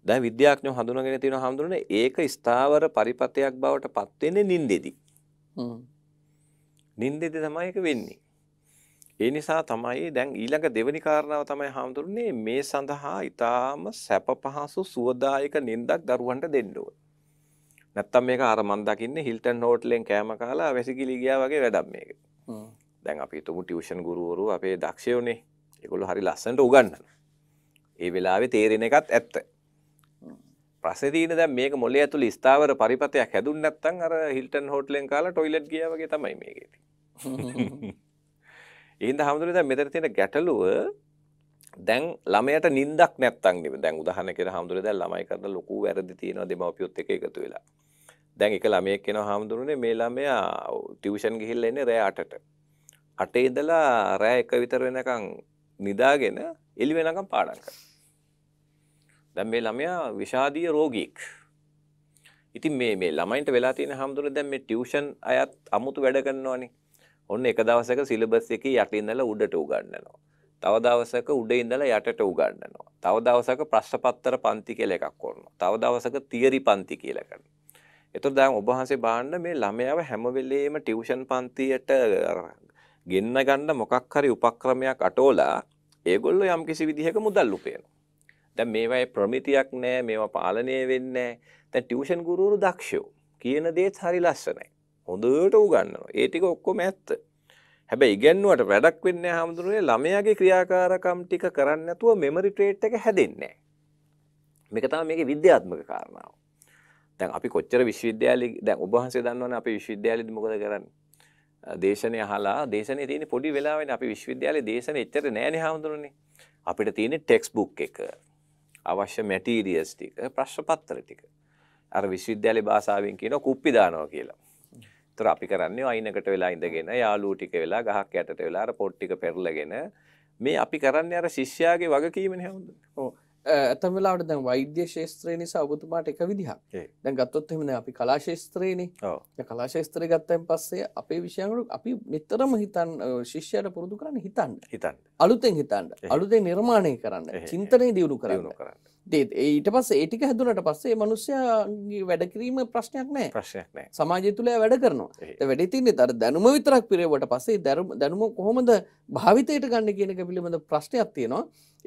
දැන් විද්‍යාඥයෝ හඳුනගෙන තියෙනවා හඳුනන්නේ ඒක ස්ථාවර පරිපතයක් බවට පත් වෙන්නේ නින්දෙදි. හ්ම්. නින්දෙදි තමයි ඒක වෙන්නේ. ඒ නිසා තමයි දැන් ඊළඟ දෙවෙනි කාරණාව තමයි හාමුදුරනේ මේ සඳහා ඊටාම සැප පහසු සුවදායක නින්දක් දරුවන්ට දෙන්න ඕන. නැත්තම් මේක අර මන් දකින්නේ හිල්ටන් හෝටලෙන් කෑම කාලා වැසිකිලි ගියා වගේ වැඩක් මේක. දැන් අපි හිතමු ටියුෂන් ගුරුවරු අපේ දක්ෂයෝනේ. ඒගොල්ලෝ හරි ලස්සනට උගන්වනවා. ඒ වෙලාවේ තේරෙන එකත් ඇත්ත. ප්‍රශ්නේ තියෙන්නේ දැන් මේක මොලේ ඇතුළේ ස්ථාවර පරිපතයක් හැදුන්නේ නැත්නම් අර හිල්ටන් හෝටලෙන් කාලා ටොයිලට් ගියා වගේ තමයි මේකේ තියෙන්නේ. එහින්ද හමුදුරේ දැන් මෙතන තියෙන ගැටලුව දැන් ළමයට නිින්දක් නැත්තම් නෙමෙයි. දැන් උදාහරණයක් කියලා හමුදුරේ දැන් ළමයි කරන ලොකු වැරදි තියෙනවා දෙමව්පියොත් එක්ක එකතු වෙලා. දැන් එක ළමයෙක් කෙනා හමුදුරනේ මේ ළමයා ටියුෂන් ගිහිල්ලා එන්නේ රෑ 8ට. 8 ඉඳලා රෑ 1 විතර වෙනකන් නිදාගෙන එළි වෙනකම් පාඩම් කරනවා. දැන් මේ ළමයා විෂාදීය රෝගියෙක්. ඉතින් මේ මේ ළමයින්ට වෙලා තියෙන හැමදෙරේ දැන් මේ ටියුෂන් අයත් අමුතු වැඩ කරනවනේ. ඔන්න එක දවසක සිලබස් එක යට ඉඳලා උඩට උගන්වනවා. තව දවසක උඩ ඉඳලා යටට උගන්වනවා. තව දවසක ප්‍රශ්නපත්තර පන්ති කියලා එකක් කරනවා. තව දවසක තියරි පන්ති කියලා කරනවා. එතකොට දැන් ඔබ වහන්සේ බාන්න මේ ළමයාව හැම වෙලෙම ටියුෂන් පන්තියට ගෙන්න ගන්න මොකක් හරි උපක්‍රමයක් අටෝලා ඒගොල්ලෝ යම් කිසි විදිහක මුදල් උපයනවා. දැන් මේවායේ ප්‍රමිතියක් නැහැ, මේවා පාලනය වෙන්නේ නැහැ. දැන් ටියුෂන් ගුරුවරු දක්ෂෝ. කියන දේත් හරි ලස්සනයි. හොඳට උගන්වනවා. ඒ ටික ඔක්කොම ඇත්ත. හැබැයි ඉගැන්නුවට වැඩක් වෙන්නේ හැමදෙරුනේ ළමයාගේ ක්‍රියාකාරකම් ටික කරන්නේ නැතුව මෙමරි ට්‍රේට් එක හැදෙන්නේ මේක තමයි මේකේ විද්‍යාත්මක කාරණාව. දැන් අපි කොච්චර විශ්වවිද්‍යාලේ දැන් ඔබ වහන්සේ දන්නවනේ අපි විශ්වවිද්‍යාලෙදි මොකද කරන්නේ? දේශනය අහලා දේශනේ තියෙන පොඩි වෙලාවෙන් අපි විශ්වවිද්‍යාලේ දේශන එච්චර නෑනේ හැමදෙරුනේ. අපිට තියෙන ටෙක්ස් බුක් එක අවශ්‍ය මැටීරියස් ටික ප්‍රශ්න පත්‍ර ටික අර විශ්වවිද්‍යාලේ භාෂාවෙන් කියන කුප්පි දානවා කියලා ඒතර අපි කරන්නේ අයිනකට වෙලා ඉඳගෙන යාළුවෝ ටික වෙලා ගහක් යටට වෙලා අර පොත් ටික පෙරලගෙන මේ අපි කරන්නේ අර ශිෂ්‍යයාගේ වගකීමනේ හවුද ඔව් ඇතම වෙලාට දැන් වෛද්‍ය ශේත්‍රය නිසා ඔබතුමාට එක විදිහක් දැන් ගත්තොත් එහෙම අපි කලා ශේත්‍රයනේ දැන් කලා ශේත්‍රය ගත්තයින් පස්සේ අපේ විෂයවලට අපි නිතරම හිතන් ශිෂ්‍යයට පුරුදු කරන්න හිතන්න හිතන්න අලුතෙන් හිතන්න අලුතෙන් නිර්මාණය කරන්න චින්තනය දියුණු කරන්න ඊට පස් ඒටික හැදුනට පස්සේ මනුස්්‍යයාගේ වැඩකිරීම ප්‍රශ්නයක් නෑ ප්‍රශ්නයක් නෑ සමාජය තුළය වැඩ කරනවා වැඩිතින්නේ තර දැනුම විතරක් පිරවට පස්සේ දැනුම කොහොමද භාවිතයට ගන්න කියනක පිළිබඳ ප්‍රශ්නයක් තියෙනවා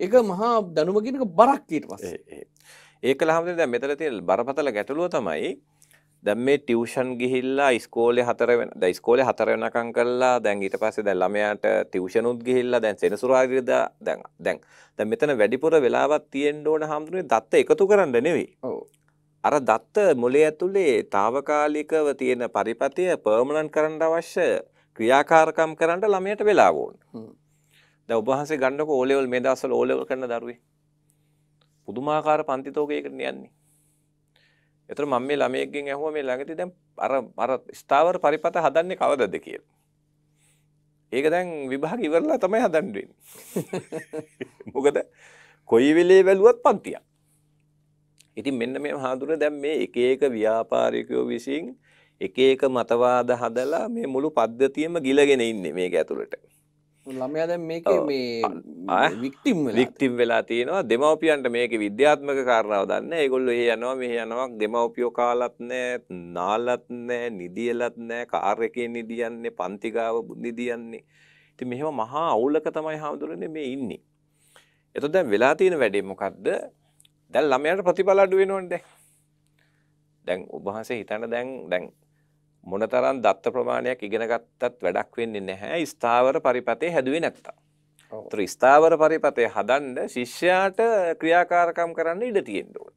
එක මහා දැනුමගෙනක බරක් කීට පස්සේ ඒ කලාහමද මෙතර තිල් බරපතල ගැටලුව තමයි දැන් මේ ටියුෂන් ගිහිල්ලා ඉස්කෝලේ හතර වෙන දැන් ඉස්කෝලේ හතර වෙනකම් කරලා දැන් ඊට පස්සේ දැන් ළමයාට ටියුෂන් උත් ගිහිල්ලා දැන් සෙනසුරාදා දැන් දැන් දැන් මෙතන වැඩිපුර වෙලාවක් තියෙන්න ඕන හැමතුනේ දත්ත එකතු කරන්න නෙවෙයි. අර දත්ත මොලේ ඇතුලේ తాවකාලිකව තියෙන පරිපතය පර්මනන්ට් කරන්න අවශ්‍ය ක්‍රියාකාරකම් කරන්න ළමයට වෙලා ඕන. දැන් ඔබ වහන්සේ ගන්නකො ඕ ලෙවල් මේ දවස්වල ඕ ලෙවල් කරන දරුවේ. පුදුමාකාර පන්ති තෝගයකට යන්නේ. එතකොට මම මේ ළමයෙක්ගෙන් ඇහුවා මේ ළඟදී දැන් අර අර ස්ථාවර පරිපත හදන්නේ කවදද කියලා. ඒක දැන් විභාග ඉවරලා තමයි හදන්න වෙන්නේ. මොකද කොයි වෙලේ බැලුවත් පන්තියක්. ඉතින් මෙන්න මේ මහඳුර දැන් මේ එක එක ව්‍යාපාරිකයෝ විසින් එක එක මතවාද හදලා මේ මුළු පද්ධතියම ගිලගෙන ඉන්නේ මේක ඇතුළට. ළමයා දැන් මේකේ මේ වික්ටිම් වෙලා වික්ටිම් වෙලා තියෙනවා දෙමව්පියන්ට මේකේ විද්‍යාත්මක කාරණාව දන්නේ ඒගොල්ලෝ එහෙ යනවා මෙහෙ යනවා දෙමව්පියෝ කාලත් නැහැ නාලත් නැහැ නිදියලත් නැහැ කාර් එකේ නිදියන්නේ පන්ති ගාව නිදියන්නේ ඉතින් මෙහෙම මහා අවුලක තමයි හාමුදුරනේ මේ ඉන්නේ එතකොට දැන් වෙලා තියෙන වැඩේ මොකද්ද දැන් ළමයාට ප්‍රතිඵල අඩු වෙනවනේ දැන් දැන් ඔබ වහන්සේ හිතන දැන් දැන් මොනතරම් දත්ත ප්‍රමාණයක් ඉගෙන ගත්තත් වැඩක් වෙන්නේ නැහැ ස්ථාවර පරිපතේ හැදුවේ නැත්තම්. ඒතර ස්ථාවර පරිපතේ හදන්න ශිෂ්‍යයාට ක්‍රියාකාරකම් කරන්න ඉඩ තියෙන්න ඕනේ.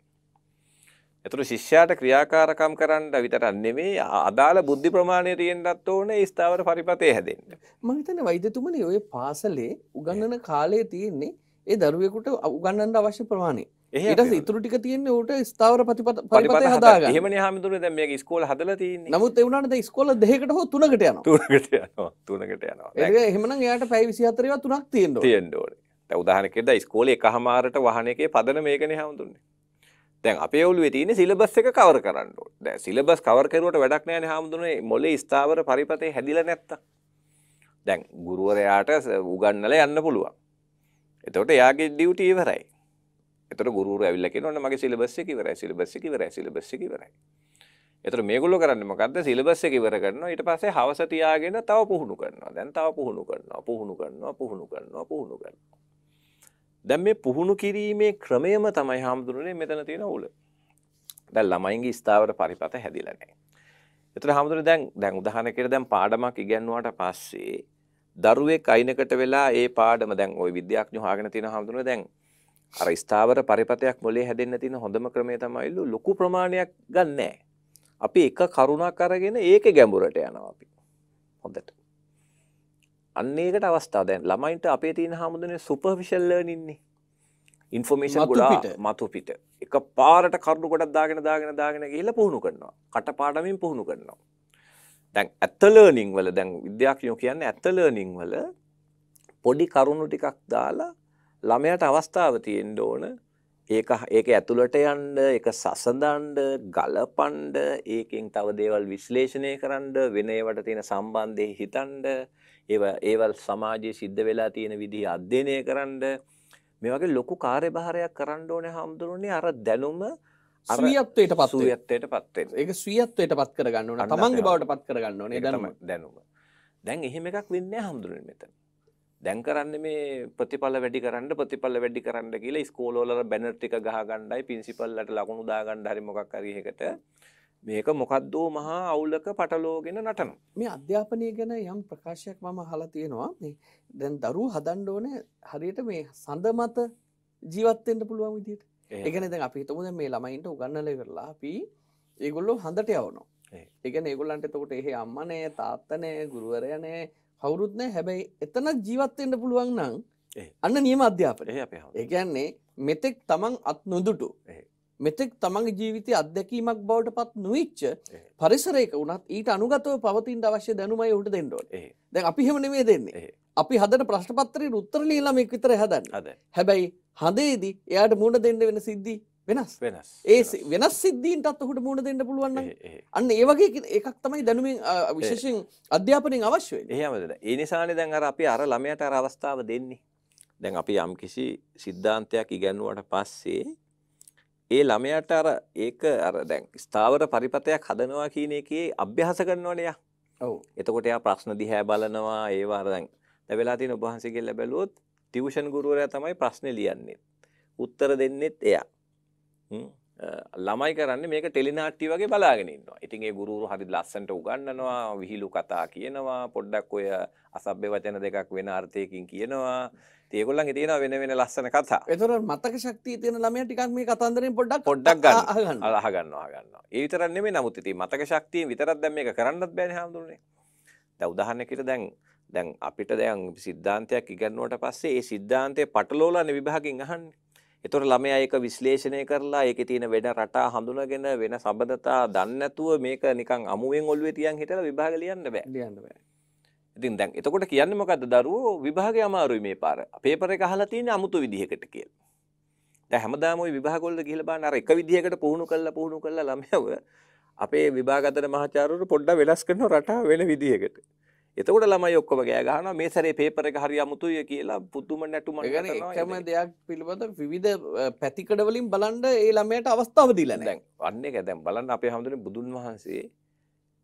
ඒතර ශිෂ්‍යයාට ක්‍රියාකාරකම් කරන්න විතරක් නෙමෙයි අදාළ බුද්ධි ප්‍රමාණය තියෙන්නත් ඕනේ ස්ථාවර පරිපතේ හැදෙන්න. මම හිතන්නේ වෛද්‍යතුමනි ඔය පාසලේ උගන්වන කාලයේ තියෙන්නේ ඒ දරුවෙකුට උගන්නන්න අවශ්‍ය ප්‍රමාණය ඒට ඉතුර ටික තියන්න ට ස්ථාවර පතිපත පරිපත හදා හම හමතුර දැම ස්කෝල හදල නමුත් එවනට ස්කොල දෙකට හෝ තුනකට යන තුනකට තුනකට යන එහමන යායට පැයි විසිහතරවා තුනක් තියෙන්ට තියෙන්ඩෝට උදාහනකෙද ස්කෝලේ කහමාරට වහනකේ පදන මේකන හමුතුන්නේ දැන් අපේ ඔලුවේ තියෙන සිලබස් එක කවර කරන්න ඕනේ. දැන් සිලබස් කවර කරුවට වැඩක් නැහැ නේ හාමුදුරනේ මොලේ ස්ථාවර පරිපතේ හැදිලා නැත්තම්. දැන් ගුරුවරයාට උගන්වලා යන්න පුළුවන්. එතකොට එයාගේ ඩියුටි ඉවරයි. එතකොට ගුරුවරු ඇවිල්ලා කියනවා මගේ සිලබස් එක ඉවරයි සිලබස් එක ඉවරයි සිලබස් එක ඉවරයි. එතකොට මේගොල්ලෝ කරන්නේ මොකද්ද සිලබස් එක ඉවර කරනවා ඊට පස්සේ හවස තියාගෙන තව පුහුණු කරනවා. දැන් තව පුහුණු කරනවා පුහුණු කරනවා පුහුණු කරනවා පුහුණු කරනවා. දැන් මේ පුහුණු කිරීමේ ක්‍රමයම තමයි හාමුදුරනේ මෙතන තියෙන උල. දැන් ළමයින්ගේ ස්ථාවර පරිපත හැදිලා නැහැ. එතකොට හාමුදුරනේ දැන් දැන් උදාහරණයකට දැන් පාඩමක් ඉගෙනුවාට පස්සේ දරුවෙක් අයිනකට වෙලා ඒ පාඩම දැන් ওই විද්‍යාඥයෝ හොයාගෙන තියෙන හැමතුනේ දැන් අර ස්ථාවර පරිපතයක් මොලේ හැදෙන්න තියෙන හොඳම ක්‍රමය තමයිලු ලොකු ප්‍රමාණයක් ගන්නෑ. අපි එක කරුණක් අරගෙන ඒකේ ගැඹුරට යනවා අපි. හොඳට. අන්න ඒකට අවස්ථාව දැන් ළමයින්ට අපේ තියෙන හැමතුනේ සුපර්ෆිෂල් ලර්නින් ඉන්නේ. ඉන්ෆෝමේෂන් ගොඩාක් මතු පිට. එක පාරට කරුණු කොටක් දාගෙන දාගෙන දාගෙන ගිහිල්ලා පුහුණු කරනවා. කටපාඩමින් පුහුණු කරනවා. දැන් ඇත්ත ලර්නින් වල දැන් විද්‍යාඥයෝ කියන්නේ ඇත්ත ලර්නින් වල පොඩි කරුණු ටිකක් දාලා ළමයාට අවස්ථාව තියෙන්න ඕන ඒක ඒක ඇතුළට යන්න ඒක සසඳන්න ගලපන්න ඒකෙන් තව දේවල් විශ්ලේෂණය කරන්න වෙන ඒවට තියෙන සම්බන්ධය හිතන්න ඒව ඒවල් සමාජයේ සිද්ධ වෙලා තියෙන විදිහ අධ්‍යයනය කරන්න මේ වගේ ලොකු කාර්යභාරයක් කරන්න ඕනේ හැමදෙරුනේ අර දැනුම සුවියත්වයට පත් සුවියත්වයට පත්වෙන ඒක සුවියත්වයට පත් කරගන්න ඕන තමන්ගේ බවට පත් කරගන්න ඕනේ දැනුම දැනුම දැන් එහෙම එකක් වෙන්නේ හඳුරන්නේ මෙතන දැන් කරන්නේ මේ ප්‍රතිඵල වැඩි කරන්න ප්‍රතිඵල වැඩි කරන්න කියලා ස්කෝලවල බැනර් ටික ගහ ගන්නයි පින්සිපල්ලට ලකුණු දා ගන්න හරි මොකක් හරි එකකට මේක මොකද්ද මහා අවුලක පටලෝගෙන නටන මේ අධ්‍යාපනය ගැන යම් ප්‍රකාශයක් මම අහලා තියෙනවා මේ දැන් දරුවෝ හදන්න ඕනේ හරියට මේ සඳ මත ජීවත් වෙන්න පුළුවන් විදිහට එකන දැන් අපි තුමුද මේ ළමයින්ට උගන්නල කරලා අපි ඒගොල්ලෝ හඳට යවනෝ එකන ඒගොල්ලන්ට තකොට එහෙ අම්මනෑ තාත්තනය ගුරුවරයනය කවුරුත්නෑ හැබැයි එතන ජීවත්තෙන්ට පුළුවන් නං අන්න නියම අධ්‍යාපනය එකන්නේ මෙතෙක් තමන් අත් නොදුටු මෙතෙක් තමන්ගේ ජීවිතය අත්දැකීමක් බවට පත් නොවිච්ච පරිසරයක වනත් ඊට අනුගතව පවතින් අවශ්‍ය දැනුමයි උට දෙන්නට දැන් අපි හෙමනේ දෙන්නේ අපි හදන ප්‍රශ්පත්තරය උත්තර ලීලම එක් විතර හැදන්න හැබැයි හදේදී එයාට මුණ දෙන්න වෙන සිද්ධි වෙනස් වෙනස් ඒ වෙනස් සිද්ධීන්ටත් ඔහුට මුණ දෙන්න පුළුවන් අන්න ඒ වගේ එකක් තමයි දැනුමින් විශේෂයෙන් අධ්‍යාපනයෙන් අවශ්‍ය එහෙමද ඒ නිසානේ දැන් අර අපි අර ළමයට අර අවස්ථාව දෙන්නේ දැන් අපි යම්කිසි සිද්ධාන්තයක් ඉගැන්වුවට පස්සේ ඒ ළමයට අර ඒක අර දැන් ස්ථාවර පරිපතයක් හදනවා කියන එකේ අභ්‍යාස කරනවනේ ඔව් එතකොට එයා ප්‍රශ්න දිහා බලනවා ඒවා අර දැන් දැන් වෙලා තියෙන ඔබ වහන්සේගෙන් ලැබලුවොත් ටියුෂන් ගුරුවරයා තමයි ප්‍රශ්නේ ලියන්නේ. උත්තර දෙන්නෙත් එයා. ළමයි කරන්නේ මේක ටෙලිනාට්‍ය වගේ බලාගෙන ඉන්නවා. ඉතින් ඒ ගුරුවරු හරි ලස්සනට උගන්වනවා, විහිළු කතා කියනවා, පොඩ්ඩක් ඔය අසභ්‍ය වචන දෙකක් වෙන අර්ථයකින් කියනවා. ඉතින් ඒගොල්ලන්ගේ තියෙනවා වෙන වෙන ලස්සන කතා. ඒතරම් මතක ශක්තිය තියෙන ළමයා ටිකක් මේ කතන්දරෙන් පොඩ්ඩක් පොඩ්ඩක් ගන්නවා. අහගන්නවා, අහගන්නවා. ඒ විතරක් නෙමෙයි නමුත් ඉතින් මතක ශක්තියෙන් විතරක් දැන් මේක කරන්නත් බෑනේ හැමදෙන්නේ. දැන් උදාහරණයකට දැන් දැන් අපිට දැන් සිද්ධාන්තයක් ඉගෙනුවට පස්සේ ඒ සිද්ධාන්තයේ පටලෝලානේ විභාගෙන් අහන්නේ. ඒතොර ළමයා ඒක විශ්ලේෂණය කරලා ඒකේ තියෙන වෙන රටා හඳුනගෙන වෙන සම්බන්ධතා දන්නේ නැතුව මේක නිකන් අමුවෙන් ඔළුවේ තියන් හිටලා විභාග ලියන්න බෑ. ලියන්න බෑ. ඉතින් දැන් එතකොට කියන්නේ මොකද්ද දරුවෝ විභාගේ අමාරුයි මේ පාර. පේපර් එක අහලා තියෙන්නේ අමුතු විදිහකට කියලා. දැන් හැමදාම ওই විභාගවලට ගිහිල්ලා බලන අර එක විදිහකට පුහුණු කරලා පුහුණු කරලා ළමයව අපේ විභාග අතර මහාචාර්යවරු පොඩ්ඩක් වෙනස් කරන රටා වෙන විදිහකට. එතකොට ළමයි ඔක්කොම ගෑ ගහනවා මේ සැරේ පේපර එක හරි අමුතුය කියලා පුදුම නැටුමක් කරනවා. එකම දෙයක් පිළිබඳ විවිධ පැතිකඩවලින් බලන්න ඒ ළමයට අවස්ථාව දීලා නැහැ. දැන් අන්න එක දැන් බලන්න අපේ හැමදෙනේ බුදුන් වහන්සේ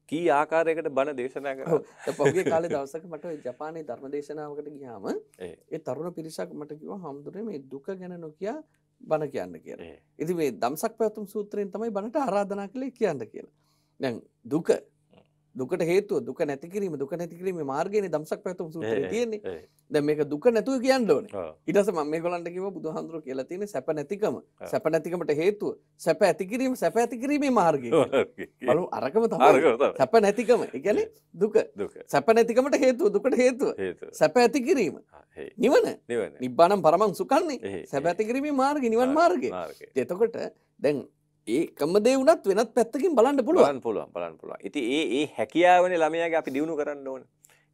කී ආකාරයකට බණ දේශනා කරා. පොගේ කාලේ දවසක මට ජපානයේ ධර්ම දේශනාවකට ගියාම ඒ තරුණ පිරිසක් මට කිව්වා "හම්දුනේ මේ දුක ගැන නොකිය බණ කියන්න" කියලා. ඉතින් මේ දම්සක් පැවතුම් සූත්‍රයෙන් තමයි බණට ආරාධනා කළේ කියන්න කියලා. දැන් දුක දුකට හේතුව දුක නැති කිරීම දුක නැති කිරීම මාර්ගයේ දම්සක් පැතුම් සූත්‍රයේ තියෙන්නේ. දැන් මේක දුක නැතුව කියන්න ඕනේ. ඊට පස්සේ මම මේගොල්ලන්ට කිව්වා බුදුහාඳුර කියලා තියෙන්නේ සැප නැතිකම. සැප නැතිකමට හේතුව සැප ඇති කිරීම සැප ඇති කිරීමේ මාර්ගය. බලමු අරකම තමයි. සැප නැතිකම. ඒ කියන්නේ දුක. සැප නැතිකමට හේතුව දුකට හේතුව. සැප ඇති කිරීම. නිවන. නිවන. නිබ්බානම් පරමං සුඛන්නේ. සැප ඇති කිරීමේ මාර්ගය නිවන් මාර්ගය. එතකොට දැන් ඒකම දේවුනත් වෙනත් පැත්තකින් බලන්න පුළුවන් පුළුවන් බලන්න පුළුවන් ඉති ඒ ඒ හැකියාවන ළමයාගේ අපි දියුණු කරන්න ඕන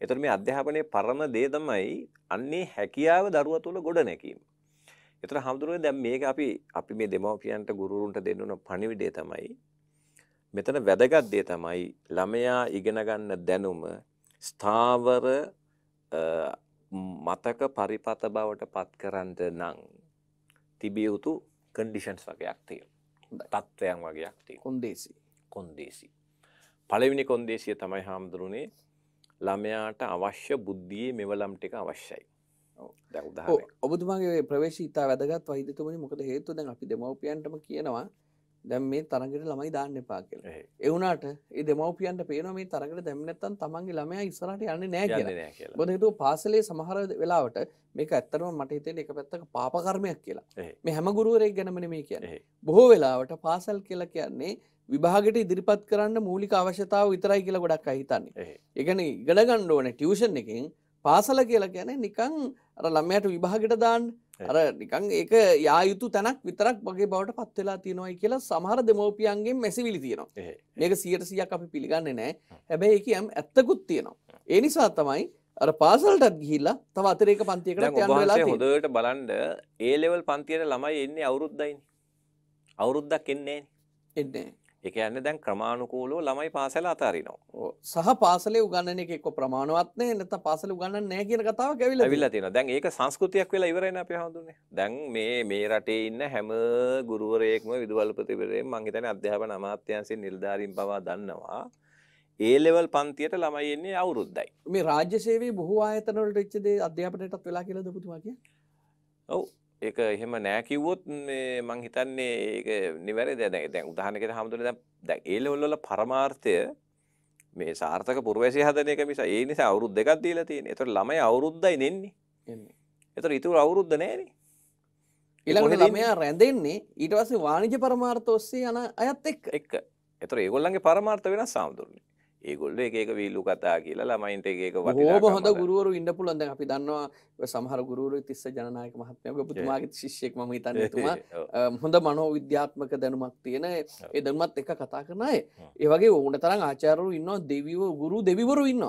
එතුර මේ අධ්‍යාපනය පරම දේ තමයි අන්නේ හැකියාව දරුව තුළ ගොඩ නැකීම එතර හමුදුරුව දැම් මේක අපි අපි මේ දෙමවපියන්ට ගුරුන්ට දෙන්නුන පණිවිඩේ තමයි මෙතන වැදගත් දේ තමයි ළමයා ඉගෙනගන්න දැනුම ස්ථාවර මතක පරිපත බවට පත් කරන්ට නං තිබිය යුතු කන්ඩිෂන්ස් වගයක් තියෙන තත්ත්වයන් වගේයක් තිය කොන්දේසි කොන්දේසි. පළවිනි කොන්දේසිය තමයි හාමුදුරුණේ ළමයාට අවශ්‍ය බුද්ධියේ මෙවලම් ටික අවශ්‍යයි. ඔබතුමාගේ ප්‍රවේශීතා වැදගත් වහිතතුමනි මොකද හේතු දැන් අපි දෙමවපියන්ටම කියනවා දැම් මේ තරගට ළමයි දාන්න එපා කියල එවුණට ඒ දෙමවපියන්ට පේන මේ තරගට දැමනැත්තන් තමන්ගේ ළමය ඉස්සරට යන්න නෑ කියල බොද හිතු පාසලේ සමහර වෙලාවට මේක ඇත්තරම මට හිතෙන එක පැත්තක පාපකර්මයක් කියලා මේ හැම ගුරුවරෙක් ගැනමන මේ කියන්නේ බොහෝ වෙලාවට පාසල් කියලා කියන්නේ විභාගට ඉදිරිපත් කරන්න මූලික අවශ්‍යතාව විතරයි කියලා ගොඩක් අහිතන්නේ. එකන ඉගඩ ගණ්ඩ ඕන ටියෂන් එකින් පාසල කියලා ගැන නිකං ළමයට විභාගට දාන්න අර නිකං ඒක යායුතු තැනක් විතරක් වගේ බවට පත්වෙලා තියෙනවයි කියලා සමහර දෙමෝපියන්ගේ මැසිවිලි තියෙනවා මේක සියට සියක් අපි පිළිගන්න නෑ හැබැයි එක යම් ඇත්තකුත් තියෙනවා ඒ නිසා තමයි අර පාසල්ටත් ගිහිල්ලා තව අතරේක පන්තියකට යනලා හොදට බලන්ඩ ඒලෙවල් පන්තියට ළමයි එන්නේ අවුරුද්දයින් අවුරුද්දක් එන්නේ එන්නේ ඒ කියන්නේ දැන් ක්‍රමානුකූලව ළමයි පාසල අතාරිනවා. සහ පාසලේ උගන්නන එක එක්ක ප්‍රමාණවත් නැහැ නැත්නම් පාසලේ උගන්නන්නේ නැහැ කියන කතාවක් ඇවිල්ලා ඇවිල්ලා තියෙනවා. දැන් ඒක සංස්කෘතියක් වෙලා ඉවරයි නේ අපි හඳුන්නේ. දැන් මේ මේ රටේ ඉන්න හැම ගුරුවරයෙක්ම විදුහල්පතිවරයෙක් මං හිතන්නේ අධ්‍යාපන අමාත්‍යාංශයේ නිලධාරීන් පවා දන්නවා. ඒ ලෙවල් පන්තියට ළමයි එන්නේ අවුරුද්දයි. මේ රාජ්‍ය සේවයේ බොහෝ ආයතන වලට ඉච්ච දේ අධ්‍යාපනයටත් වෙලා කියලාද ඔබතුමා කියන්නේ? ඔව් ඒක එහෙම නෑ කිව්වොත් මේ මං හිතන්නේ ඒක නිවැරදිද දැන් දැන් උදාහරණයකට හමුදුනේ දැන් දැන් ඒ ලෙවල් වල පරමාර්ථය මේ සාර්ථක පුරවැසිය හදන එක මිස ඒ නිසා අවුරුදු දෙකක් දීලා තියෙන්නේ. ඒතකොට ළමයි අවුරුද්දයි නෙන්නේ. එන්නේ. ඒතකොට ඊටු අවුරුද්ද නෑනේ. ඊළඟට ළමයා රැඳෙන්නේ ඊට පස්සේ වාණිජ පරමාර්ථ ඔස්සේ යන අයත් එක්ක. එක්ක. ඒතකොට ඒගොල්ලන්ගේ පරමාර්ථ වෙනස් සාමුදුරනේ. ඒගොල්ල එක විල්ලු කතා කියලා ළමයින්ට එක හෝම හොඳ ගුරුවරු ඉන්න පුලන්ද අපි දන්නවා සහර ගුරුවරු තිස්ස ජනනායක මහත්මයක පුතුමාගේ ශිෂ්‍යෙක් ම හිතන්න තුමා හොඳ මනෝ විද්‍යාත්මක දැනුමක් තියෙන ඒ දැනුමත් එක කතා කරනයි ඒවගේ ඕන තරම් ආචාරු ඉන්නවා දෙවිවෝ ගුරු දෙවිවරු ඉන්න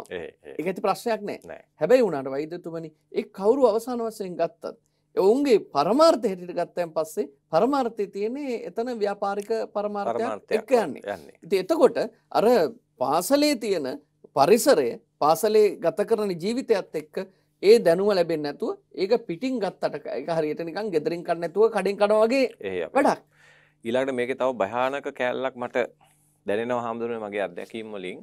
එක ඇති ප්‍රශ්නයක් නෑ හැබැයි වුණට වෛදතුමනි ඒ කවුරු අවසාන වසයෙන් ගත්තත් ඔවුන්ගේ පරමාර්ථ හැටිට ගත්තයන් පස්සේ පරමාර්ථය තියන්නේ එතන ව්‍යාපාරික පරමාර්ථයක් එක්ක යන්නේ ඉති එතකොට අර පාසලේ තියෙන පරිසරය පාසලේ ගත කරන ජීවිතයත් එක්ක ඒ දැනුව ලැබෙන් නැතුව ඒක පිටින් ගත්තට එක හරියට නිකන් ගෙදරින් කන්න නැතුව කඩින් කන වගේ වැඩක් ඊළඟට මේක තව භයානක කෑල්ලක් මට දැනෙනවා හාමුදුරුවනේ මගේ අත්දැකීම් වලින්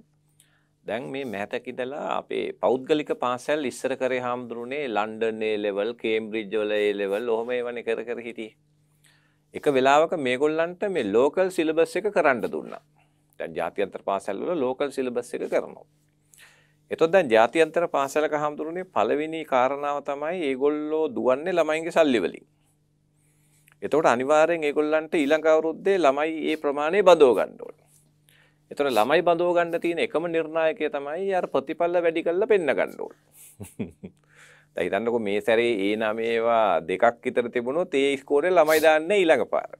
දැන් මේ මෑතක ඉඳලා අපේ පෞද්ගලික පාසල් ඉස්සර කරේ හාමුදුරුවනේ ලන්ඩන් ඒ ලෙවල් කේම්බ්‍රිජ් වල ඒ ලෙවල් ඔහොම ඒවනේ කර කර හිටියේ එක වෙලාවක මේගොල්ලන්ට මේ ලෝකල් සිලබස් එක කරන්න දුන්නා දැන් ජාත්‍යන්තර පාසල්වල ලෝකල් සිලබස් එක කරනවා. එතකොට දැන් ජාත්‍යන්තර පාසලක හඳුරුනේ පළවෙනි කාරණාව තමයි ඒගොල්ලෝ දුවන්නේ ළමයින්ගේ සල්ලි වලින්. එතකොට අනිවාර්යෙන් ඒගොල්ලන්ට ඊළඟ අවුරුද්දේ ළමයි ඒ ප්‍රමාණය බදව ගන්න ඕනේ. එතකොට ළමයි බදව ගන්න තියෙන එකම නිර්ණායකය තමයි අර ප්‍රතිපල වැඩි කරලා පෙන්න ගන්න ඕනේ. දැන් හිතන්නකෝ මේ සැරේ ඒ නමේවා දෙකක් විතර තිබුණොත් ඒ ස්කෝරේ ළමයි දාන්නේ ඊළඟ පාර.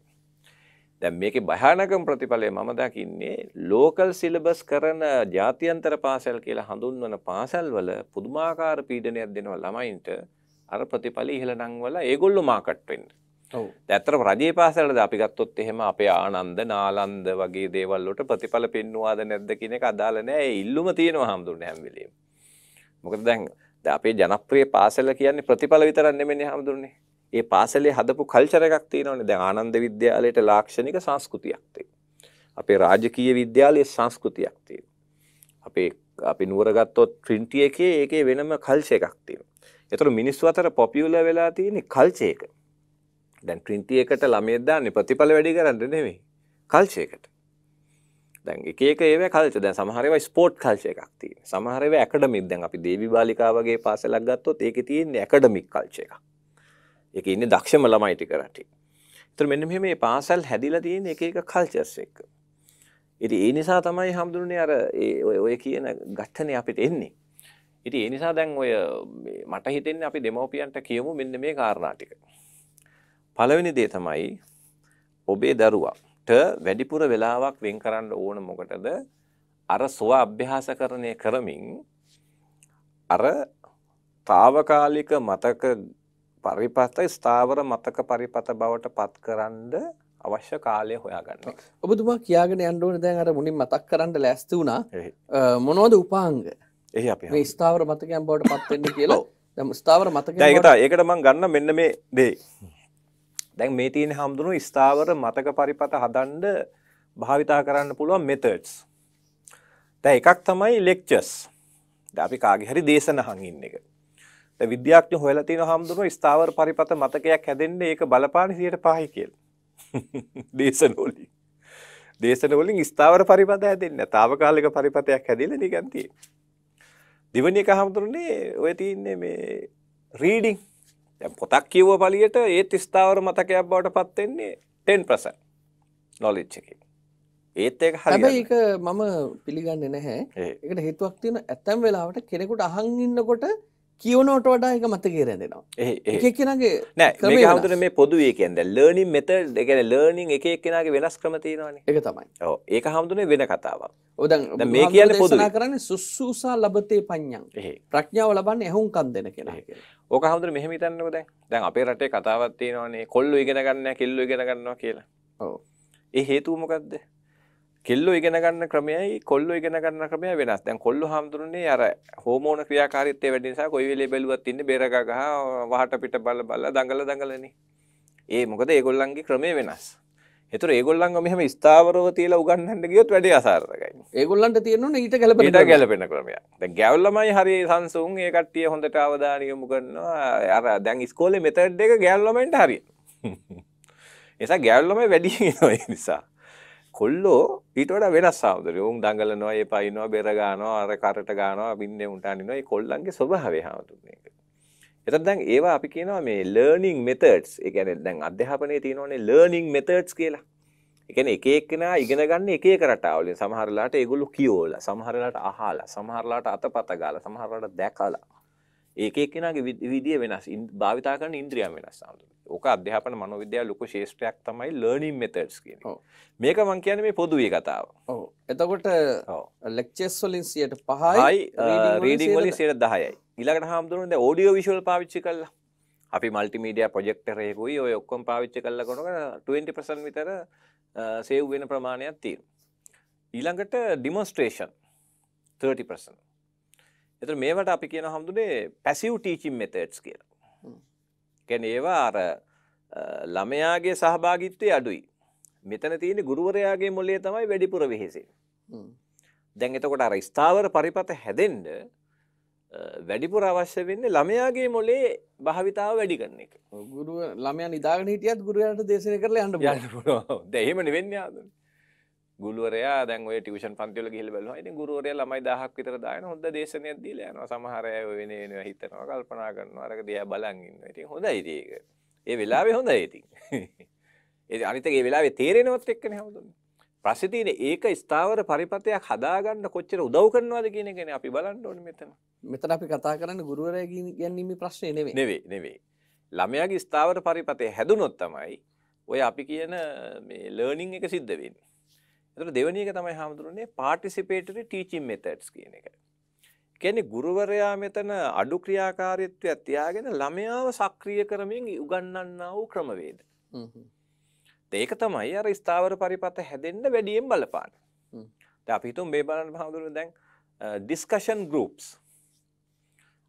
දැන් මේකේ භයානකම ප්‍රතිඵලය මම දකින්නේ ලෝකල් සිලබස් කරන ජාත්‍යන්තර පාසල් කියලා හඳුන්වන පාසල්වල පුදුමාකාර පීඩනයක් දෙනවා ළමයින්ට අර ප්‍රතිඵල ඉහළ නංවල ඒගොල්ලෝ මාකට් වෙන්න. ඔව්. ඇත්තටම රජයේ පාසල්වලද අපි ගත්තොත් එහෙම අපේ ආනන්ද නාලන්ද වගේ දේවල් වලට ප්‍රතිඵල පෙන්වුවාද නැද්ද කියන එක අදාළ නෑ. ඒ ඉල්ලුම තියෙනවා හඳුන්නේ හැම වෙලෙම. මොකද දැන් අපේ ජනප්‍රිය පාසල කියන්නේ ප්‍රතිඵල විතරක් නෙමෙයි හඳුන්නේ. ඒ පාසලේ හදපු කල්චර එකක් තියෙනවනේ දැන් ආනන්ද විද්‍යාලයට ලාක්ෂණික සංස්කෘතියක් තියෙනවා. අපේ රාජකීය විද්‍යාලයේ සංස්කෘතියක් තියෙනවා. අපේ අපි නුවර ගත්තොත් ට්‍රින්ටි එකේ ඒකේ වෙනම කල්චර් එකක් තියෙනවා. ඒතර මිනිස්සු අතර පොපියුලර් වෙලා තියෙන කල්චර් එක. දැන් ට්‍රින්ටි එකට ළමයෙක් දාන්නේ ප්‍රතිඵල වැඩි කරන්න නෙමෙයි. කල්චර් එකට. දැන් එක එක ඒවා කල්චර් දැන් සමහර ඒවා ස්පෝර්ට් කල්චර් එකක් තියෙනවා. සමහර ඒවා ඇකඩමික් දැන් අපි දේවි බාලිකා වගේ පාසලක් ගත්තොත් ඒකේ තියෙන්නේ ඇකඩමික් කල්චර් එකක්. ඒක ඉන්නේ දක්ෂම ළමයි ටික රටේ. ඒතර මෙන්න මෙහෙම මේ පාසල් හැදිලා තියෙන එක එක කල්චර්ස් එක්ක. ඉතින් ඒ නිසා තමයි හැමදුනේ අර ඔය කියන ඝට්ටනේ අපිට එන්නේ. ඉතින් ඒ නිසා දැන් ඔය මට හිතෙන්නේ අපි දෙමව්පියන්ට කියමු මෙන්න මේ කාරණා ටික. පළවෙනි දේ තමයි ඔබේ දරුවාට වැඩිපුර වෙලාවක් වෙන් කරන්න ඕන මොකටද? අර සුව අභ්‍යාසකරණය කරමින් අර తాවකාලික මතක පරිපත ස්ථාවර මතක පරිපත බවට පත්කරන්ඩ අවශ්‍ය කාලය හොයාගන්න ඔබතුමා කියාගෙන අන්ඩුවන දැන් අර මුලින් මතක් කරන්න ලැස්ති වුණා මොනෝද උපාංග එහ අප ස්ථාවර මතකයන් බවට පත්වෙන්න කියලා දම ස්ථාවර මතක ඒකට ඒකට මං ගන්න මෙන්න මේ දේ දැන් මේ තියෙන හම්දුුණු ස්ථාවර මතක පරිපත හදන්ඩ භාවිතා කරන්න පුළුවන් මෙතඩස් දැ එකක් තමයි ලෙක්චස් අපි කාගෙ හරි දේශනහඟින්න එක දැන් විද්‍යාඥයෝ හොයලා තියෙනවා හාමුදුරුවෝ ස්ථාවර පරිපත මතකයක් හැදෙන්නේ ඒක බලපාන්නේ 105යි කියලා. දේශනවලින්. දේශනවලින් ස්ථාවර පරිපත හැදෙන්නේ තාවකාලික පරිපතයක් හැදිලා නිකන් තියෙන්නේ. දෙවෙනි එක හාමුදුරුවනේ ඔය තියන්නේ මේ රීඩින්. දැන් පොතක් කියවුව පළියට ඒත් ස්ථාවර මතකයක් බවට පත් වෙන්නේ 10% knowledge එකේ. ඒත් ඒක හරියට හැබැයි ඒක මම පිළිගන්නේ නැහැ. ඒකට හේතුවක් තියෙන ඇතැම් වෙලාවට කෙනෙකුට අහන් ඉන්නකොට කියවනට වඩා එක මතකේ රැඳෙනවා ඒකෙනගේ නෑ හතර මේ පොදුවේ කියන්ද ලර්නිින් මෙත එකන ලර්නිින් එක එක්කෙනගේ වෙනස් ක්‍රමතියනවාන එක තමයි ඒක හමුදුනේ වෙන කතාවක් ඔදන් මේ කියල පොදනා කරන්න සුස්සූසා ලබතේ පඤ්ඥන් ප්‍රඥාව ලබන්න එහුම් කන් දෙන කෙන ඕක හමුදුර මෙහමිතන්නකොද දැන් අපේ රටේ කතාවත්තියනවානේ කොල්ලු ඉගෙනගන්න කෙල්ලු ඉගෙනගන්නවා කියලා ඒ හේතුමකක්ද කෙල්ලෝ ඉගෙන ගන්න ක්‍රමයයි කොල්ලෝ ඉගෙන ගන්න ක්‍රමය වෙනස්. දැන් කොල්ලෝ හාමුදුරනේ අර හෝමෝන ක්‍රියාකාරීත්වය වැඩි නිසා කොයි වෙලේ බැලුවත් ඉන්නේ බේරගහ වහට පිට බල බල දඟල දඟලනේ. ඒ මොකද ඒගොල්ලන්ගේ ක්‍රමය වෙනස්. ඒතර ඒගොල්ලන්ව මෙහෙම ස්ථාවරව තියලා උගන්වන්න ගියොත් වැඩේ අසාර්ථකයි. ඒගොල්ලන්ට තියෙන්නේ ඊට ගැළපෙන ඊට ගැළපෙන ක්‍රමයක්. දැන් ගැවල් හරි සංසුන් ඒ කට්ටිය හොඳට අවධානය යොමු කරනවා. අර දැන් ඉස්කෝලේ මෙතඩ් එක ගැවල් ළමයින්ට හරියන. ඒසක් ගැවල් ළමයි වැඩියෙන් එනවා ඒ නිසා. කොල්ලෝ ඊටට වෙනස් සාමුදුර උන් දඟලනවා ඒ පයිනවා බෙරගානවා අර කරට ගානවා බින්නේ උන්ට අනිනවා ඒ කොල්ලන්ගේ ස්වභාවය හාමුදුරනේ ඒක. එතකොට දැන් ඒවා අපි කියනවා මේ learning methods. ඒ කියන්නේ දැන් අධ්‍යාපනයේ තියෙනෝනේ learning methods කියලා. ඒ කියන්නේ එක එක්කෙනා ඉගෙන ගන්න එක එක රටාවලින් සමහරලාට ඒගොල්ලෝ කියෝලා, සමහරලාට අහලා, සමහරලාට අතපත ගාලා, සමහරලාට දැකලා. ඒක එක්කෙනාගේ විදිය වෙනස් භාවිතා කරන ඉන්ද්‍රියන් වෙනස් ඕක අධ්‍යාපන මනෝවිද්‍යාව ලොකු ශේෂ්ත්‍රයක් තමයි ලර්නින් මෙතඩ්ස් කියන්නේ. මේක මම කියන්නේ මේ පොදුවේ කතාව. ඔව්. එතකොට ලෙක්චර්ස් වලින් 5යි රීඩින් වලින් 10යි. ඊළඟට හාමුදුරනේ දැන් ඔඩියෝ විෂුවල් පාවිච්චි කළා. අපි මල්ටිමීඩියා ප්‍රොජෙක්ටර් එකකුයි ඔය ඔක්කොම පාවිච්චි කරලා කරනකොට 20% විතර සේව් වෙන ප්‍රමාණයක් තියෙනවා. ඊළඟට ඩිමොන්ස්ට්‍රේෂන් 30% එතන මේවට අපි කියන හඳුනේ පැසිව් ටීචින් මෙතඩ්ස් කියලා. කියන්නේ ඒවා අර ළමයාගේ සහභාගීත්වය අඩුයි. මෙතන තියෙන ගුරුවරයාගේ මොලේ තමයි වැඩිපුර වෙහෙසෙන්නේ. දැන් එතකොට අර ස්ථාවර පරිපත හැදෙන්න වැඩිපුර අවශ්‍ය වෙන්නේ ළමයාගේ මොලේ භාවිතාව වැඩි කරන එක. ගුරුව ළමයා නිදාගෙන හිටියත් ගුරුවරයාට දේශනා කරලා යන්න පුළුවන්. දැන් එහෙම නෙවෙන්නේ ආදනේ. ගුරුවරයා දැන් ඔය ටියුෂන් පන්තිවල ගිහිල්ලා බලනවා. ඉතින් ගුරුවරයා ළමයි 1000ක් විතර දාගෙන හොඳ දේශනයක් දීලා යනවා. සමහර අය වෙන වෙනම හිතනවා, කල්පනා කරනවා. අරක දිහා බලන් ඉන්නවා. ඉතින් හොඳයි ඉතින් ඒක. ඒ වෙලාවේ හොඳයි ඉතින්. ඒ අනිත් ඒ වෙලාවේ තේරෙනවත් එක්කනේ හැමෝටම. ප්‍රශ්නේ තියෙන්නේ ඒක ස්ථාවර පරිපතයක් හදාගන්න කොච්චර උදව් කරනවද කියන එකනේ අපි බලන්න ඕනේ මෙතන. මෙතන අපි කතා කරන්නේ ගුරුවරයා කියන්නේ ප්‍රශ්නේ නෙවෙයි. නෙවෙයි නෙවෙයි. ළමයාගේ ස්ථාවර පරිපතය හැදුනොත් තමයි ඔය අපි කියන මේ ලර්නින් එක සිද්ධ වෙන්නේ. එතකොට දෙවෙනි එක තමයි හාමුදුරනේ participatory teaching methods කියන එක. කියන්නේ ගුරුවරයා මෙතන අඩු ක්‍රියාකාරීත්වයක් තියාගෙන ළමයාව සක්‍රිය කරමින් උගන්වන්නා වූ ක්‍රමවේද. ඒක තමයි අර ස්ථාවර පරිපත හැදෙන්න වැඩියෙන් බලපාන. දැන් අපි හිතමු මේ බලන්න හඳුනන දැන් ඩිස්කෂන් ගෲප්ස්.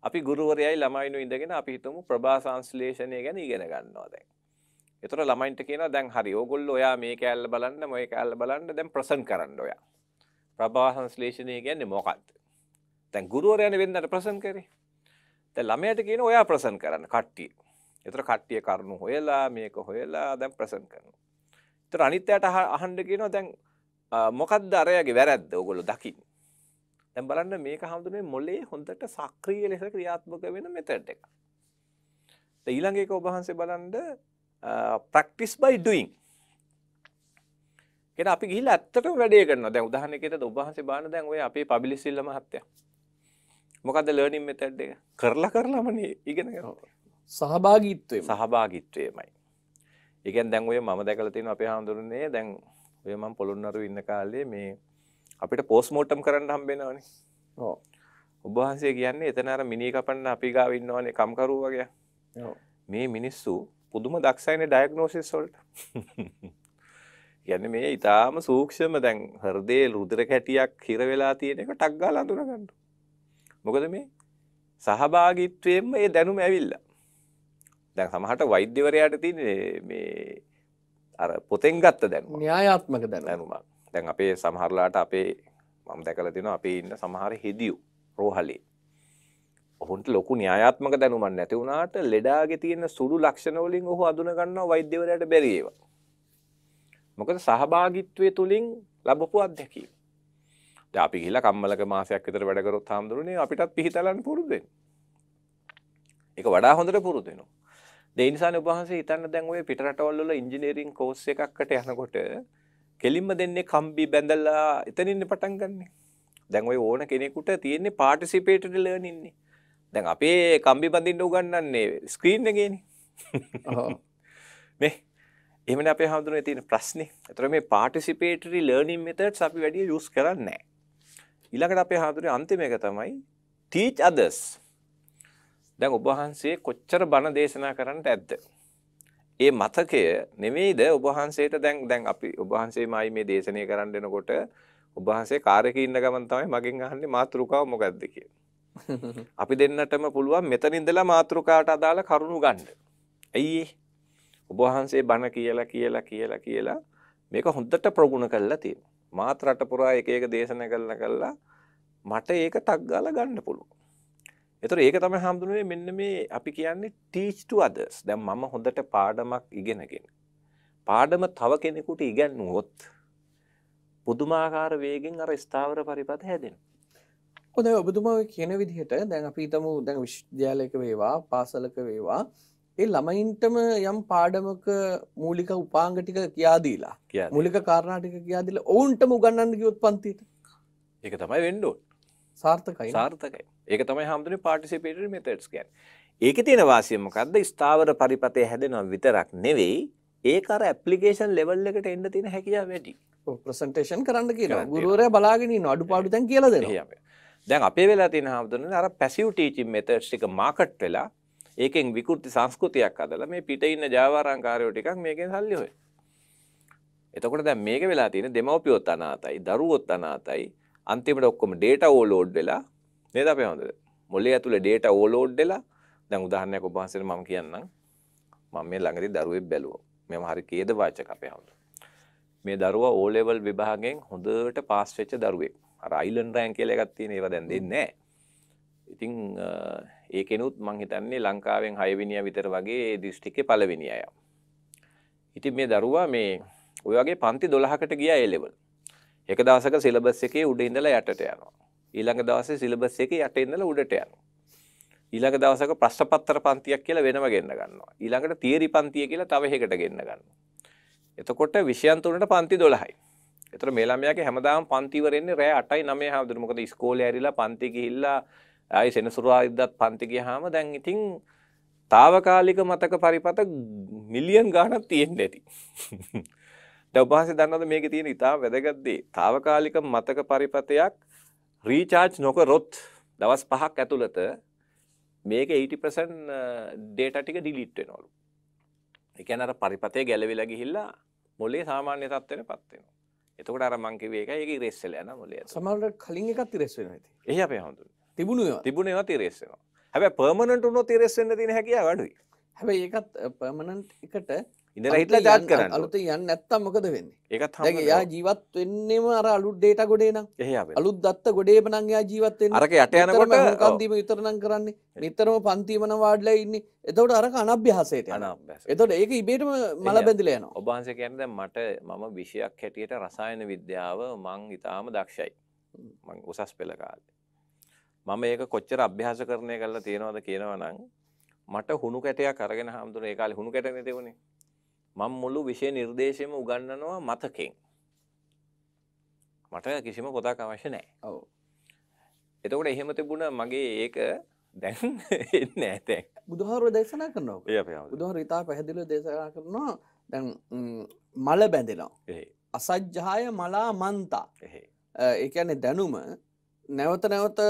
අපි ගුරුවරයයි ළමයිනු ඉඳගෙන අපි හිතමු ප්‍රභා සංශ්ලේෂණය ගැන ඉගෙන ගන්නවා දැන්. එතකොට ළමයින්ට කියනවා දැන් හරි ඕගොල්ලෝ ඔයා මේ කෑල්ල බලන්න මේ කෑල්ල බලන්න දැන් ප්‍රසන්ට් කරන්න ඔයා. ප්‍රභා සංශ්ලේෂණය කියන්නේ මොකක්ද? දැන් ගුරුවරයානේ වෙන්නට ප්‍රසන්ට් කරේ. දැන් ළමයට කියන ඔයා ප්‍රසන්ට් කරන්න කට්ටිය. එතකොට කට්ටිය කරුණු හොයලා මේක හොයලා දැන් ප්‍රසන්ට් කරනවා. එතකොට අනිත් අයට අහන්න කියනවා දැන් මොකද්ද අරයාගේ වැරද්ද ඕගොල්ලෝ දකින්නේ. දැන් බලන්න මේක හැමදෙම මොලේ හොඳට සක්‍රීය ලෙස ක්‍රියාත්මක වෙන මෙතඩ් එක. ඊළඟ එක ඔබ වහන්සේ බලන්න ප්‍රැක්ටිස් බයි ඩුයින් කෙන අපි ගිහිල් ඇත්තට වැඩේ කරන දැන් උදාහරණයකට ඔබවහන්සේ බාන දැන් ඔය අපේ පබිලිසිල්ල මහත්තයා මොකද්ද ලර්නින් මෙතඩ් එක කරලා කරලාමනේ ඉගෙන ගන්න සහභාගීත්වය සහභාගීත්වයමයි ඒ කියන්නේ දැන් ඔය මම දැකලා තියෙන අපේ හාමුදුරනේ දැන් ඔය මම පොළොන්නරුව ඉන්න කාලේ මේ අපිට පෝස්ට් මෝටම් කරන්න හම්බෙනවනේ ඔව් ඔබවහන්සේ කියන්නේ එතන අර මිනී කපන්න අපි ගාව ඉන්නවනේ කම්කරුව වගේ මේ මිනිස්සු පුදුම දක්ෂයිනේ ඩයග්නොසිස් වලට. කියන්නේ මේ ඊටාම සූක්ෂම දැන් හෘදයේ රුධිර කැටියක් හිර වෙලා තියෙන එක ටක් ගාලා අඳුනගන්න. මොකද මේ සහභාගීත්වයෙන්ම මේ දැනුම ඇවිල්ලා. දැන් සමහරට වෛද්‍යවරයාට තියෙන්නේ මේ අර පොතෙන් ගත්ත දැනුම. න්‍යායාත්මක දැනුමක්. දැන් අපේ සමහරලාට අපේ මම දැකලා තියෙනවා අපේ ඉන්න සමහර හෙදියෝ රෝහලේ ඔහුන්ට ලොකු න්‍යායාත්මක දැනුමක් නැති වුණාට ලෙඩාගේ තියෙන සුළු ලක්ෂණ වලින් ඔහු අඳුන ගන්නවා වෛද්‍යවරයාට බැරි ඒවා. මොකද සහභාගීත්වයේ තුලින් ලැබපු අත්දැකීම. දැන් අපි ගිහිල්ලා කම්මලක මාසයක් විතර වැඩ කරොත් හාමුදුරනේ අපිටත් පිහිටලන්න පුරුදු වෙන්න. ඒක වඩා හොඳට පුරුදු වෙනවා. ඒ නිසානේ ඔබ වහන්සේ හිතන්න දැන් ඔය පිටරටවල් වල ඉංජිනේරිං කෝස් එකකට යනකොට කෙලින්ම දෙන්නේ කම්බි බැඳලා එතනින් පටන් ගන්නනේ. දැන් ඔය ඕන කෙනෙකුට තියෙන්නේ පාටිසිපේටරි ලර්නින්න්නේ. දැන් අපේ කම්බි බඳින්න උගන්වන්නේ ස්ක්‍රීන් එකේනේ. මේ එහෙමනේ අපේ හැමදෙරේ තියෙන ප්‍රශ්නේ. ඒතර මේ participatory learning methods අපි වැඩි යූස් කරන්නේ නැහැ. ඊළඟට අපේ හැමදෙරේ අන්තිම එක තමයි teach others. දැන් ඔබ වහන්සේ කොච්චර බණ දේශනා කරන්නට ඇද්ද? ඒ මතකය නෙමෙයිද ඔබ වහන්සේට දැන් දැන් අපි ඔබ වහන්සේමයි මේ දේශනය කරන්න දෙනකොට ඔබ වහන්සේ කාර්යකේ ඉන්න ගමන් තමයි මගෙන් අහන්නේ මාතෘකාව මොකක්ද කියලා. අපි දෙන්නටම පුළුවන් මෙතන ඉඳලා මාතෘකාට අදාළ කරුණු ගන්න. ඇයි ඒ? ඔබ වහන්සේ බණ කියලා කියලා කියලා කියලා මේක හොඳට ප්‍රගුණ කරලා තියෙනවා. මාත් රට පුරා එක එක දේශනා කරලා කරලා මට ඒක ටක් ගාලා ගන්න පුළුවන්. ඒතර ඒක තමයි හඳුනන්නේ මෙන්න මේ අපි කියන්නේ teach to others. දැන් මම හොඳට පාඩමක් ඉගෙනගෙන පාඩම තව කෙනෙකුට ඉගැන්වුවොත් පුදුමාකාර වේගෙන් අර ස්ථාවර පරිපත හැදෙනවා. හොද ඔබතුමා කියන විදිහට දැන් අපි තම දැන් විශ්ද්‍යාලයක වේවා පාසලක වේවා ඒ ළමයින්ටම යම් පාඩමක මූලික උපාංගටික කියාදීලා කිය මුලික කාරණාටික කියාදිල ඔවුන්ටම උගන්නන්න ගියොත් පන්තිට ඒක තමයි වෙන්ඩෝ සාර්ථකයි සාර්ථකයි ඒක තමයි හාමුදුරේ පාටිසිපේටර් මෙතඩ්ස් ගැන් ඒක තියෙන වාසියමකක්ද ස්ථාවර පරිපතය හැදෙනවා විතරක් නෙවෙයි ඒකර ඇපලිකේෂන් ලෙවල් එකට එන්න තියෙන හැකියා වැඩි ප්‍රසන්ටේෂන් කරන්න කියලා ගුරුවරය බලාගෙන අඩු පාඩුතැන් කියලද දැන් අපේ වෙලා තියෙන හැමදෙන්නේ අර පැසිව් ටීචින් මෙතඩ්ස් ටික මාකට් වෙලා ඒකෙන් විකෘති සංස්කෘතියක් හදලා මේ පිට ඉන්න ජාවාරංකාරයෝ ටිකක් මේකෙන් සල්ලි හොයන. එතකොට දැන් මේක වෙලා තියෙන දෙමව්පියොත් අනාතයි, දරුවොත් අනාතයි. අන්තිමට ඔක්කොම ඩේටා ඕලෝඩ් වෙලා නේද අපේ හොඳද? මොලේ ඇතුලේ ඩේටා ඕලෝඩ් වෙලා දැන් උදාහරණයක් ඔබ වහන්සේට මම කියන්නම්. මම මේ ළඟදී දරුවෙක් බැලුවා. මෙම හරි ඛේදවාචක අපේ හොඳ. මේ දරුවා ඕ ලෙවල් විභාගයෙන් හොඳට පාස් වෙච්ච දරුවෙක්. රයිල්ලන් රෑන් කියල එකත් තියෙන ඒව දැන් දෙන්නේ ඉතිං ඒකෙනුත් මංහිතන්නේ ලංකාවෙන් හයවිනිය විතර වගේ දිෂ්ටික පලවෙනි අය ඉතින් මේ දරුවා මේ ඔයගේ පන්ති දොළහකට ගිය එලෙවල් එක දසක සිලබස් එකේ උඩ ඉඳල යටට යනවා ඊළඟ දවසේ සිලබස් එකේ යට ඉඳලා උඩට යනවා. ඊළඟ දවසක ප්‍රශ්නපත්‍ර පන්තියක් කියලා වෙනම ගෙන්න ගන්නවා. ඊළඟට තියරි පන්තිය කියලා තව එකකට ගෙන්න ගන්නවා. එතකොට විෂයන් තුනට පන්ති 12යි. එතකොට මේ ළමයාගේ හැමදාම පන්ති ඉවරෙන්නේ රෑ 8යි 9යි හැමදෙර මොකද ඉස්කෝලේ ඇරිලා පන්ති ගිහිල්ලා ආයි සෙනසුරාදා පන්ති ගියාම දැන් ඉතින් తాවකාලික මතක පරිපත මිලියන් ගාණක් තියෙන්න ඇති. දැන් උපහාසය දන්නවද මේකේ තියෙන ඉතාම වැදගත් දේ? తాවකාලික මතක පරිපතයක් රීචාර්ජ් නොකරොත් දවස් 5ක් ඇතුළත මේක 80% data ටික delete වෙනවලු. ඒ කියන්නේ අර පරිපතේ ගැලවිලා ගිහිල්ලා මොලේ සාමාන්‍ය තත්ත්වෙටපත් වෙනවා. එතකොට අර මං කිව්වේ එකයි ඒක ඉරෙස් වෙලා යන මොලේ. සමහරවිට කලින් එකත් ඉරෙස් වෙනවා ඉතින්. එහේ අපේ හඳුන්නේ. තිබුණු ඒවා. තිබුණු ඒවා ඉරෙස් වෙනවා. හැබැයි පර්මනන්ට් වුණොත් ඉරෙස් වෙන්න තියෙන හැකියාව අඩුයි. හැබැයි ඒකත් පර්මනන්ට් eh, එකට ඉඳලා හිටලා ජාත් කරන්න අලුතින් යන්න නැත්තම් මොකද වෙන්නේ ඒකත් හම්බ දැන් එයා ජීවත් වෙන්නේම අර අලුත් ඩේට ගොඩේ නම් අලුත් දත්ත ගොඩේම නම් එයා ජීවත් වෙන්නේ අරක යට යනකොට කන්දීම විතර නම් කරන්නේ නිතරම පන්තිම නම් වාඩිලා ඉන්නේ එතකොට අරක අනභ්‍යාසයට අනභ්‍යාස එතකොට ඒක ඉබේටම මල බැඳිලා යනවා ඔබ වහන්සේ කියන්නේ දැන් මට මම විෂයක් හැටියට රසායන විද්‍යාව මං ඊටාම දක්ෂයි මං උසස් පෙළ කාලේ මම ඒක කොච්චර අභ්‍යාස කරණය කරලා තියෙනවද කියනවනම් මට හුණු කැටයක් අරගෙන හාමුදුරනේ ඒ කාලේ හුණු කැටනේ තිබුණේ මම මුළු විෂය නිර්දේශයම උගන්වනවා මතකෙන්. මට කිසිම පොතක් අවශ්‍ය නැහැ. ඔව්. එතකොට එහෙම තිබුණ මගේ ඒක දැන් එන්නේ නැහැ දැන්. බුදුහාරෝ දේශනා කරනවා. ඒ අපේ ආමතුරු. බුදුහාරෝ ඊට පැහැදිලිව දේශනා කරනවා දැන් මල බැඳෙනවා. එහේ. අසජ්ජාය මලා මන්තා. එහේ. ඒ කියන්නේ දැනුම නැවත නැවත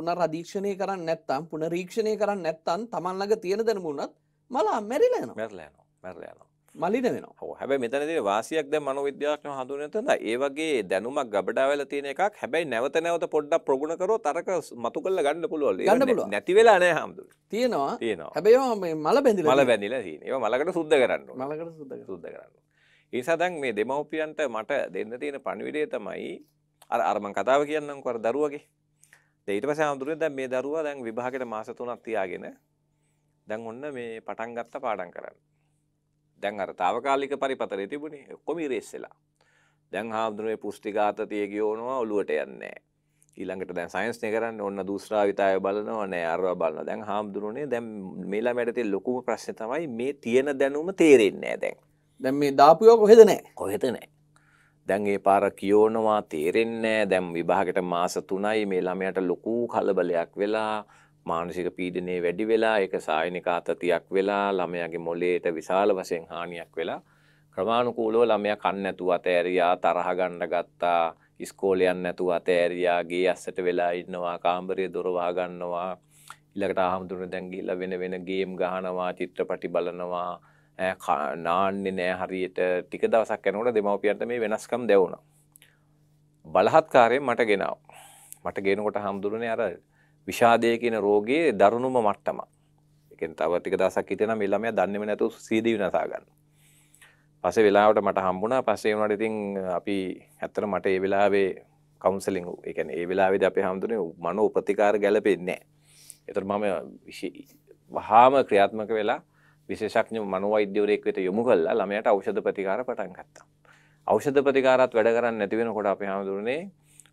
පුනරධීක්ෂණය කරන්න නැත්තම් පුනරීක්ෂණය කරන්න නැත්තන් තමන් ළඟ තියෙන දැනුමුණත් මලා මැරිලා යනවා. මැරිලා යනවා. මැරලයනවා මලින වෙනවා හෝ හැබැයි මෙතනදී වාසියක් දැන් මනෝවිද්‍යාවක් නම හඳුනන තැන ඒ වගේ දැනුමක් ගබඩා වෙලා තියෙන එකක් හැබැයි නැවත නැවත පොඩ්ඩක් ප්‍රගුණ කරොත් අරක මතු කරලා ගන්න පුළුවන් ගන්න පුළුවන් නැති වෙලා නැහැ හැමදෙම තියෙනවා තියෙනවා හැබැයි මේ මල බැඳිලා මල බැඳිලා තියෙන ඒවා මලකට සුද්ධ කරන්න ඕන මලකට සුද්ධ සුද්ධ කරන්න නිසා දැන් මේ දෙමව්පියන්ට මට දෙන්න තියෙන පණිවිඩය තමයි අර අර මං කතාව කියන්නම්කෝ අර දරුවගේ දැන් ඊට පස්සේ හඳුනන දැන් මේ දරුවා දැන් විභාගෙට මාස 3ක් තියාගෙන දැන් ඔන්න මේ පටන් ගත්ත පාඩම් කරන්න දැන් අර తాවකාලික පරිපතරේ තිබුණේ ඔක්කොම ඉරේස් වෙලා. දැන් හාමුදුරුවනේ පුෂ්ටිඝාතතිය ගියවනවා ඔලුවට යන්නේ ඊළඟට දැන් සයන්ස් නේ කරන්නේ ඔන්න දූස්රාවිතාය බලනවා නෑ අරවා බලනවා. දැන් හාමුදුරුවනේ දැන් මේලා මැඩතේ ලොකුම ප්‍රශ්නේ තමයි මේ තියෙන දැනුම තේරෙන්නේ නෑ දැන්. දැන් මේ දාපුයෝ කොහෙද නෑ? කොහෙද නෑ. දැන් ඒ පාර කියෝනවා තේරෙන්නේ දැම් විභාගට මාස තුනයි මේ ළමයට ලොකූ කලබලයක් වෙලා මානසික පීඩනය වැඩි වෙලා එක සායනික අතතියක් වෙලා ළමයාගේ මොලේට විශාල වශයෙන් හානියක් වෙලා ක්‍රමාණුකූලව ළමයා කන්න නැතුව අතෑරියා තරහ ගන්න ගත්තා ඉස්කෝලයන් නැතුව අතෑරියා ගේ අස්සට වෙලා ඉන්නවා කාමරය දොරවා ගන්නවා ඊළඟට ආහම්දුරන දැන් ගිහිල්ලා වෙන වෙන ගේම් ගහනවා චිත්‍රපටි බලනවා නාන්නේ නෑ හරියට ටික දවසක් යනකොට දෙමව්පියන්ට මේ වෙනස්කම් දැවුණා බලහත්කාරයෙන් මට ගෙනාව මට ගෙනකොට හම්දුරනේ අර විෂාදය කියන රෝගයේ දරුණුම මට්ටම. ඒ කියන්නේ තව ටික දවසක් හිටියනම් මේ ළමයා දන්නේම නැතුව සීදී විනාශා ගන්නවා. පස්සේ වෙලාවට මට හම්බුණා. පස්සේ වුණාට ඉතින් අපි ඇත්තට මට ඒ වෙලාවේ කවුන්සලින් ඒ කියන්නේ ඒ වෙලාවේදී අපි හම්බුනේ මනෝ ප්‍රතිකාර ගැළපෙන්නේ නැහැ. ඒතර මම වහාම ක්‍රියාත්මක වෙලා විශේෂඥ මනෝවෛද්‍යවරයෙක් වෙත යොමු කළා ළමයාට ඖෂධ ප්‍රතිකාර පටන් ගත්තා. ඖෂධ ප්‍රතිකාරات වැඩ කරන්නේ නැති වෙනකොට අපි හඳුනන්නේ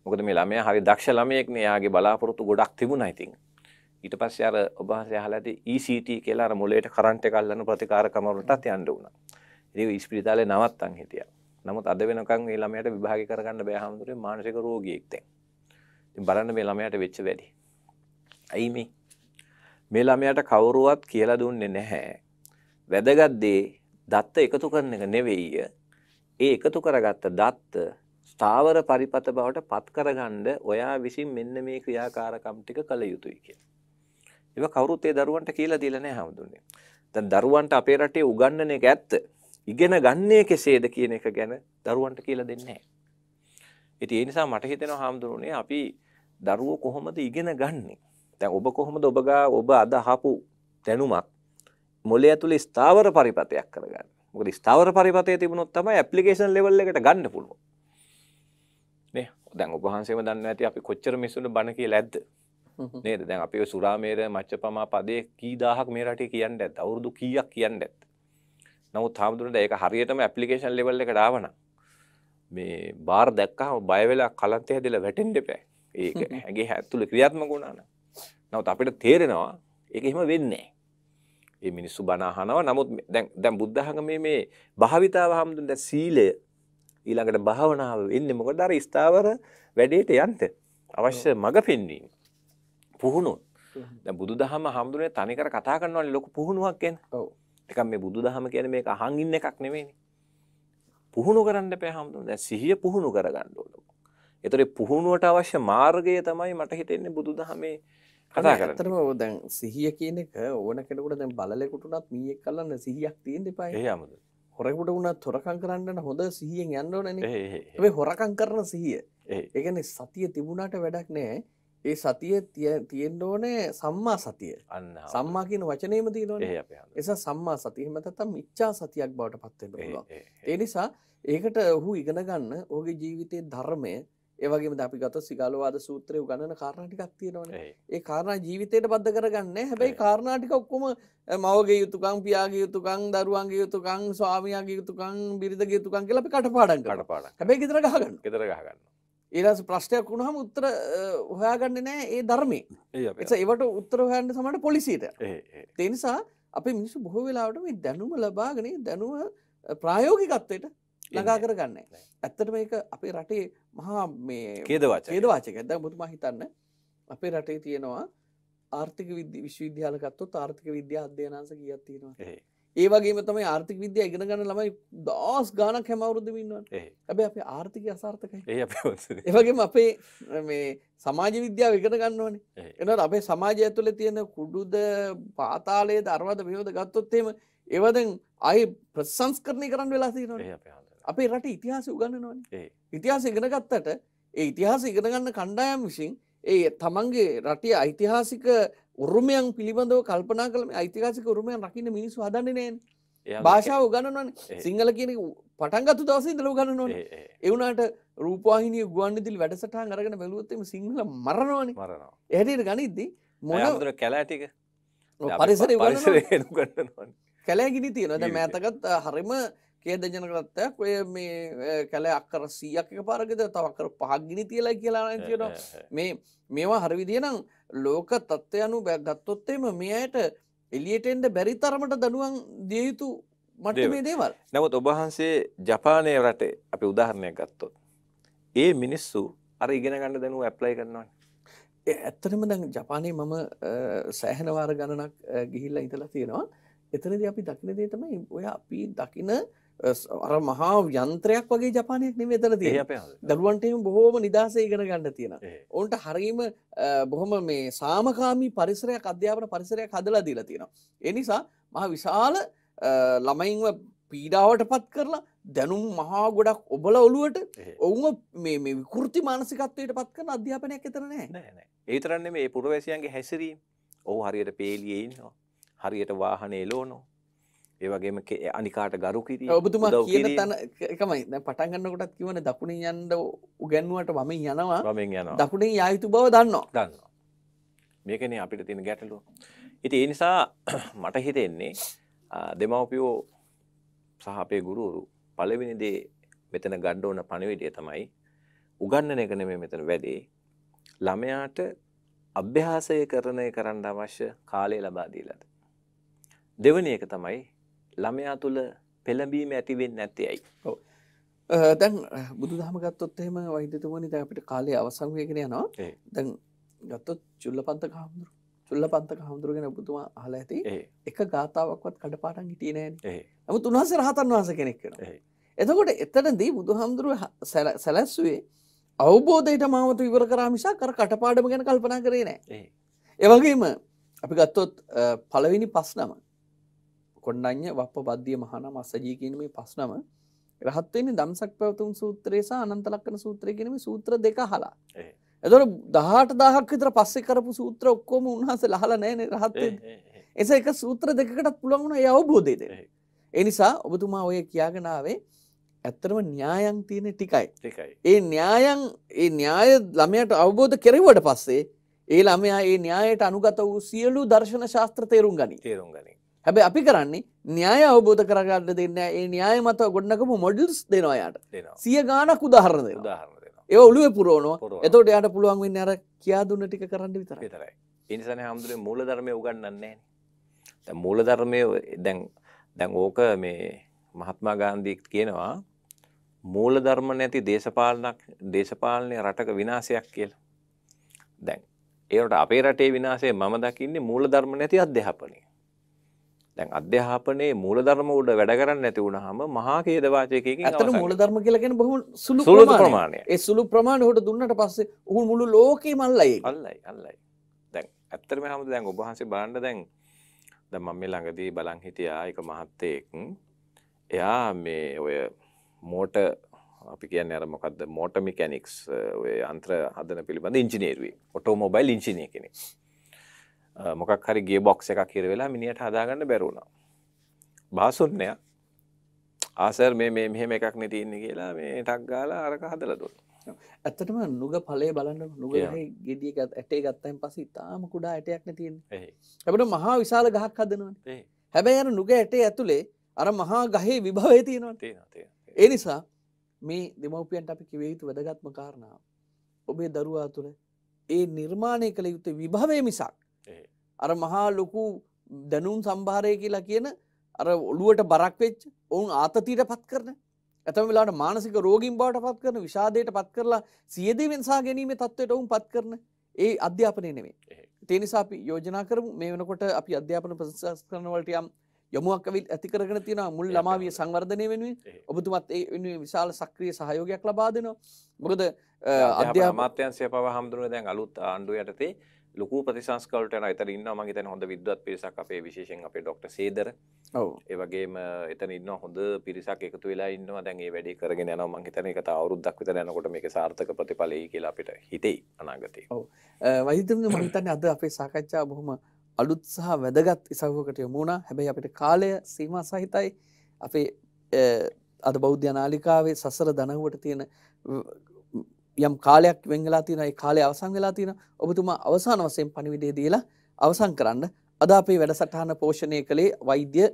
මොකද මේ ළමයා හරි දක්ෂ ළමයෙක්නේ එයාගේ බලාපොරොත්තු ගොඩක් තිබුණා ඉතින් ඊට පස්සේ අර ඔබ වහන්සේ අහලා ඇති ECT කියලා අර මොළයට කරන්ට් එකක් අල්ලන ප්‍රතිකාරකම වලටත් යන්න වුණා ඉතින් ඉස්පිරිතාලේ නවත්තන් හිටියා නමුත් අද වෙනකන් මේ ළමයාට විභාගය කරගන්න බෑ හැමදෙරේ මානසික රෝගියෙක් දැන් ඉතින් බලන්න මේ ළමයාට වෙච්ච වැඩේ ඇයි මේ මේ ළමයාට කවුරුවත් කියලා දුන්නේ නැහැ. වැදගත් දේ දත්ත එකතු කරන එක නෙවෙයි. ඒ එකතු කරගත්ත දත්ත ස්ථාවර පරිපත බවට පත් කරගන්න ඔයා විසින් මෙන්න මේ ක්‍රියාකාරකම් ටික කළ යුතුයි කියලා. ඒක කවුරුත් ඒ දරුවන්ට කියලා දීලා නැහැ හඳුන්නේ. දැන් දරුවන්ට අපේ රටේ උගන්වන එක ඇත්ත. ඉගෙන ගන්නේ කෙසේද කියන එක ගැන දරුවන්ට කියලා දෙන්නේ නැහැ. ඉතින් ඒ නිසා මට හිතෙනවා හඳුන්නේ අපි දරුවෝ කොහොමද ඉගෙන ගන්නෙ? දැන් ඔබ කොහොමද ඔබගා ඔබ අද අහපු දැනුමක් මොලේ ඇතුලේ ස්ථාවර පරිපතයක් කරගන්නේ? මොකද ස්ථාවර පරිපතේ තිබුණොත් තමයි ඇප්ලිකේෂන් ලෙවල් එකට ගන්න පුළුවන්. දැන් ඔබ වහන්සේම දන්නවා ඇති අපි කොච්චර මිනිස්සුන්ට බණ කියලා ඇද්ද? නේද? දැන් අපි ඔය සුරාමේර මච්චපමා පදේ කී දහහක් මේ රටේ කියන්නේ නැද්ද? අවුරුදු කීයක් කියන්නේ නැද්ද? නමුත් හාමුදුරනේ ඒක හරියටම ඇප්ලිකේෂන් ලෙවල් එකට ආවනම් මේ බාර් දැක්කහම බය වෙලා කලන්තේ හැදෙලා වැටෙන්න එපා. ඒක ඇගේ ඇතුළේ ක්‍රියාත්මක වුණා නම්. නමුත් අපිට තේරෙනවා ඒක එහෙම වෙන්නේ නැහැ. මේ මිනිස්සු බණ අහනවා. නමුත් දැන් දැන් බුද්ධ ආගමේ මේ භාවිතාව හැමදෙන්න සීලය ඊළඟට භාවනාව වෙන්නේ මොකද අර ස්ථාවර වැඩේට යන්ත අවශ්‍ය මඟ පෙන්වීම පුහුණුව දැන් බුදුදහම හම්දුනේ තනිකර කතා කරනවනේ ලොකු පුහුණුවක් කියන්නේ ඔව් එකක් මේ බුදුදහම කියන්නේ මේක අහන් ඉන්න එකක් නෙවෙයිනේ පුහුණු කරන්න බෑ හම්දුනේ දැන් සිහිය පුහුණු කරගන්න ඕන ඒතරේ පුහුණුවට අවශ්‍ය මාර්ගය තමයි මට හිතෙන්නේ බුදුදහමේ කතා කරන්නේ. ඇත්තටම දැන් සිහිය කියන එක ඕන කෙනෙකුට දැන් බලලෙකුට උනත් මීයක් කල්ලන්න සිහියක් තියෙන්න එපා. එහෙමද? හොරකුට වුණත් හොරකං කරන්නට හොඳ සිහියෙන් යන්නවන ඒ හොරකං කරන සිහිය ඒගැන සතිය තිබුණට වැඩක් නෑ ඒ සතිය තියෙන්ඩ ඕනෑ සම්මා සතිය අන්න සම්මාකින වචනයම තියනන එස සම්මා සතියම තම් මිච්චා සතියක් බවට පත්වෙන ඒ නිසා ඒකට ඔහු ඉගෙනගන්න ඕගේ ජීවිතය ධර්මය ඒවගේ අපි ගත සිගලවාද සූත්‍රය ගණන කාරණටිකක් තියෙනවන ඒ කාරණ ජීවිතයට බද්ධ කරගන්න හැබැයි කාරණාටික ඔක්කොම මවගේ යුතුකං පියාගේ යුතුකං දරුවන්ගේ යුතුකං ස්වාමයාගේ යුතුකං බිරිධගේ යුතුකං කියලි කටපාඩන් කටපාඩ හැබැයි ගෙදර ගහගන්න ගෙදර ගහගන්න ඒරස ප්‍රශ්නයක් වුණහම උත්තර හොයාගන්න නෑ ඒ ධර්මය එස ඒවට උත්තර හයන්න සමට පොලිසිට තෙනිසා අපි මිනිසු බොහෝ වෙලාවට මේ දැනුම ලබාගෙන දැනුව ප්‍රායෝගිකත්වයට ලඟා කරගන්න ඇත්තට මේක අපේ රටේ මහා මේ කේදවාච කේදවාචක ඇද මුතුම හිතන්න අපේ රටේ තියෙනවා ආර්ථික විද විශ්වවිද්‍යාලකත්ව ආර්ථික විද්‍යා අධ්‍යයනංශ කියත් තියෙනවා ඒ වගේම තමයි ආර්ථික විද්‍යා ඉගෙන ගන්න ළමයි දස් ගානක් හැම අවුරුද්දම ඉන්නවා හැබැයි අපේ ආර්ථිකය අසාර්ථකයි ඒ වගේම අපේ මේ සමාජ විද්‍යාව ඉගෙන ගන්න ඕනේ එනවාට අපේ සමාජය ඇතුලේ තියෙන කුඩුද පාතාලයේද අරවද මෙහෙවද ගත්තොත් එහෙම ඒවදෙන් අයි ප්‍රසංස්කරණය කරන්න වෙලා තියෙනවා අපේ රට ඉතිහාස උගන්නනවන ඉතිහාස ඉගෙනගත්තට ඒ ඉතිහාස ඉගෙනගන්න කණ්ඩායම් විසින් ඒ තමන්ගේ රටේ ඓතිහාසික උරුමයන් පිළිබඳව කල්පනා කළම ඓතිහාසික උරුමයන් රකින්න මිනිස්සු හදන්නේ නෑනේ භාෂාව උගන්නනවන සිංහල කියන පටන්ගත්තු දවසේ ඉඳලා උගන්නනවන ඒ වුණාට රූපවාහිනිය ගුවන්විදුලි වැඩසටහන් අරගෙන බැලුවොත් එimhe සිංහල මරනවනේ මරනවා එහෙට ගනිද්දි මොන කැලෑටික පරිසරය උගන්නනවා කැලෑ ගිනි තියෙනවා දැන් මෑතකත් හරිම කේදජනකත්වයක් ඔය මේ කැලේ අක්කර සීයක් එක පාරගෙද තවක්කර පහක්ගිනි තියලා කියලාන කියන මේ මේවා හරිවිදිනම් ලෝක තත්ත්ව යනු බැගත්තොත්තේම මේ අයට එලියටෙන්ට බැරි තරමට දනුවන් දියයුතු මට මේ දේවල් නැවත් ඔබහන්සේ ජපානය රටේ අපි උදාහරණයක් ගත්තොත්. ඒ මිනිස්සු අර ඉගෙන ගන්න දැනුව ඇප්ලයි කරනවා. ඇත්තනම දැන් ජපානය මම සෑහනවාර ගණනක් ගිහිල්ලා ඉතලා තියෙනවා එතනද අපි දකින දේ තමයි ඔය අපි දකින අර මහා යන්ත්‍රයක් වගේ ජපානයක් නෙමේ එතන තියෙන්නේ. දරුවන්ටම බොහොම නිදාසේ ඉගෙන ගන්න තියෙනවා. ඔවුන්ට හරීම බොහොම මේ සාමකාමී පරිසරයක් අධ්‍යාපන පරිසරයක් හදලා දීලා තියෙනවා. ඒ නිසා මහා විශාල ළමයින්ව පීඩාවට පත් කරලා දැනුම් මහා ගොඩක් ඔබල ඔලුවට ඔවුන් මේ මේ විකෘති මානසිකත්වයට පත් කරන අධ්‍යාපනයක් එතන නෑ. නෑ නෑ. ඒ තරම් නෙමේ මේ පුරවැසියන්ගේ හැසිරීම. ඔව් හරියට පේලියේ ඉන්නවා. හරියට වාහනේ එලවනවා. ඒ වගේම අනිකාට ගරු කිරීම ඔබතුමා කියන තන එකමයි දැන් පටන් ගන්නකොටත් කිව්වනේ දකුණින් යන්න උගන්වුවට වමෙන් යනවා වමෙන් යනවා දකුණින් යා යුතු බව දන්නවා දන්නවා මේකනේ අපිට තියෙන ගැටලුව ඉතින් ඒ නිසා මට හිතෙන්නේ දෙමව්පියෝ සහ අපේ ගුරුවරු පළවෙනි දේ මෙතන ගන්න ඕන පණිවිඩය තමයි උගන්නන එක නෙමෙයි මෙතන වැඩේ ළමයාට අභ්‍යාසය කරන කරන්න අවශ්‍ය කාලය ලබා දීලාද දෙවෙනි එක තමයි ළමයා තුළ පෙළඹීම ඇතිවෙන් නැත්තයයි දැන් බුදු දහම ගත්තොත් එහෙම වෛදතුමනි දැ අපිට කාලය අවසංවයගෙන යනවා දැන් ගත්තොත් චුල්ල පන්ත කාමුදුරු චුල්ල පන්තක හමුදුරගෙන බුතුමා හල ඇති එක ගාතාවක්වත් කඩපාටන් හිටිය නෑ ඇම තුන්හස රහතන් වහස කෙනෙක් කෙන එතකොට එතනදී බුදු හාමුදුරුව සැලැස්වේ අවබෝධයට මාවතු ඉවර කරාමිසා කර කටපාඩම ගැන කල්පනා කරේ නෑ ඒවගේම අපි ගත්තොත් පලවෙනි පස් නම කොණ්ඩඥ වප්ප බද්ධිය මහනම් අස්සජී කියනීම පස්නම රහත්වනි දම්සක් පැවතුම් සූත්‍රයේසා අනන්තලක්කන සූත්‍රය කෙනීම සූත්‍ර දෙක හලා එදොට දහට දාහක් විතර පස්සෙ කරපු සූත්‍ර ඔක්කොම උන්හස ලහල නෑන රහත් එස එක සූත්‍ර දෙකටත් පුළුවන්ුණ යවබෝධයද එනිසා ඔබතුමා ඔය කියාගෙනාවේ ඇත්තරම න්‍යායන් තියෙන ටිකයි ඒ න්‍යායන් ඒ න්‍යාය ළමයට අවබෝධ කෙරවට පස්සේ ඒ ළමයා ඒ න්‍යායට අනුගත වූ සියලු දර්ශන ශාස්ත්‍ර තේරුම් ගනි තේරුම් ගනි හැබැ අපි කරන්නේ න්‍යාය අවබෝධ කරගන්න දෙන්න ඒ න්‍යාය මත ගොඩන්නකම මොඩල්ස් දෙනවායාට සිය ගානක් උදාහරණ දෙ ඒ ඔලුව පුරෝණෝ එතෝට යාට පුළුවන් වෙන්න අර කියා දුන්න ටික කරන්න විතර විතරයි ඉනිසන හමුදුරේ මූල ධර්මය උගන්නන්නේ මූල ධර්මය දැන් දැන් ඕක මේ මහත්මා ගාන්ධීක් කියනවා මූල ධර්ම නැති දේශපාලනක් දේශපාලනය රටක විනාශයක් කියලා දැන් ඒට අපේ රටේ විනාසේ මම දකින්නේ මූල ධර්ම නැති අධ්‍යාපනය දැන් අධ්‍යාපනයේ මූලධර්ම උඩ වැඩ කරන්නේ නැති වුනහම මහා ඛේද වාචකයකින් ඇත්තට මූලධර්ම කියලා කියන්නේ බොහොම සුළු ප්‍රමාණයක්. ඒ සුළු ප්‍රමාණය උඩ දුන්නට පස්සේ උහු මුළු ලෝකෙම අල්ලයි. අල්ලයි අල්ලයි. දැන් ඇත්තටම හැමෝම දැන් ඔබ වහන්සේ බලන්න දැන් දැන් මම මේ ළඟදී බලන් හිටියා එක මහත්තයෙක්. එයා මේ ඔය මෝට අපි කියන්නේ අර මොකද්ද මෝටර් මෙකැනික්ස් ඔය යන්ත්‍ර හදන පිළිබඳ ඉංජිනේරුවෙක්. ඔටෝමොබයිල් ඉංජිනේර කෙනෙක්. මොකක් හරි ගේ බොක්ස එකක් හිර වෙලා මිනිහට හදාගන්න බැරුණා. බාසුන්නයා ආසර් මේ මේ මෙහෙම එකක් නේ තියෙන්නේ කියලා මේ ටක් ගාලා අරක හදලා දුන්නා. ඇත්තටම නුග ඵලය බලන්න නුගගේ ගෙඩිය ඇටේ ගත්තයින් පස්සේ ඉතාලම කුඩා ඇටයක් නේ තියෙන්නේ. අපිට මහා විශාල ගහක් හදනවනේ. හැබැයි අර නුග ඇටේ ඇතුලේ අර මහා ගහේ විභවය තියෙනවා. තියෙනවා තියෙනවා. ඒ නිසා මේ දෙමව්පියන්ට අපි කිව යුතු වැදගත්ම කාරණාව ඔබේ දරුවා තුළ ඒ නිර්මාණය කළ යුත්තේ විභවය මිසක් අර මහා ලොකු දැනුම් සම්භාරය කියලා කියන අර ඔළුවට බරක් වෙච්ච ඔවුන් ආතතියට පත් කරන ඇතම වෙලාට මානසික රෝගින් බවට පත් කරන විෂාදයට පත් කරලා සියදේවෙන් සා ගැනීම තත්ත්වයට ඔවුන් පත් කරන ඒ අධ්‍යාපනය නෙමේ තේනිසා අපි යෝජනා කරමු මේ වෙනකොට අපි අධ්‍යාපන ප්‍රසස් කරනවලට යම් යොමුක් ඇති කරගෙන තියෙන මුල් ළමාවිය සංවර්ධනය වෙනුවෙන් ඔබතුමත් ඒ වෙනුවෙන් විශාල සක්‍රිය සහයෝගයක් ලබා දෙනවා මොකද අධ්‍යාපන අමාත්‍යංශය පවා හම්දුන දැන් අලුත් ආණ්ඩුව යටතේ ලොකු ප්‍රතිසංස්කලට යන එතන ඉන්න මගේ තැන හොඳ විද්වත් පිරිසක් අපේ විශේෂෙන් අපේ ඩොක්ට සේදර ඒවගේම එතන ඉන්න හොඳ පිරිසක් එකතු වෙලා ඉන්න දැන්ගේ වැඩි කරගෙන යන මගේ තැන එකත අවරුද්දක් විතර යනකොට මේක සාර්ථක ප්‍රතිඵලයි කියලා අපිට හිතෙයි අනාගතේ වෛද්‍යතුමනි මම හිතන්නේ අද අපේ සාකච්ඡා බොහොම අලුත් සහ වැදගත් ඉසව්වකට යොමු වුණා හැබැයි අපිට කාලය සීමා සහිතයි අපේ අද බෞද්ධ නාලිකාවේ සසර දනහුවට තියෙන යම් කාලයක් වෙන් වෙලා තියෙනවා ඒ කාලය අවසන් වෙලා තියෙනවා ඔබතුමා අවසාන වශයෙන් පණිවිඩය දීලා අවසන් කරන්න අද අපේ වැඩසටහන පෝෂණය කළේ වෛද්‍ය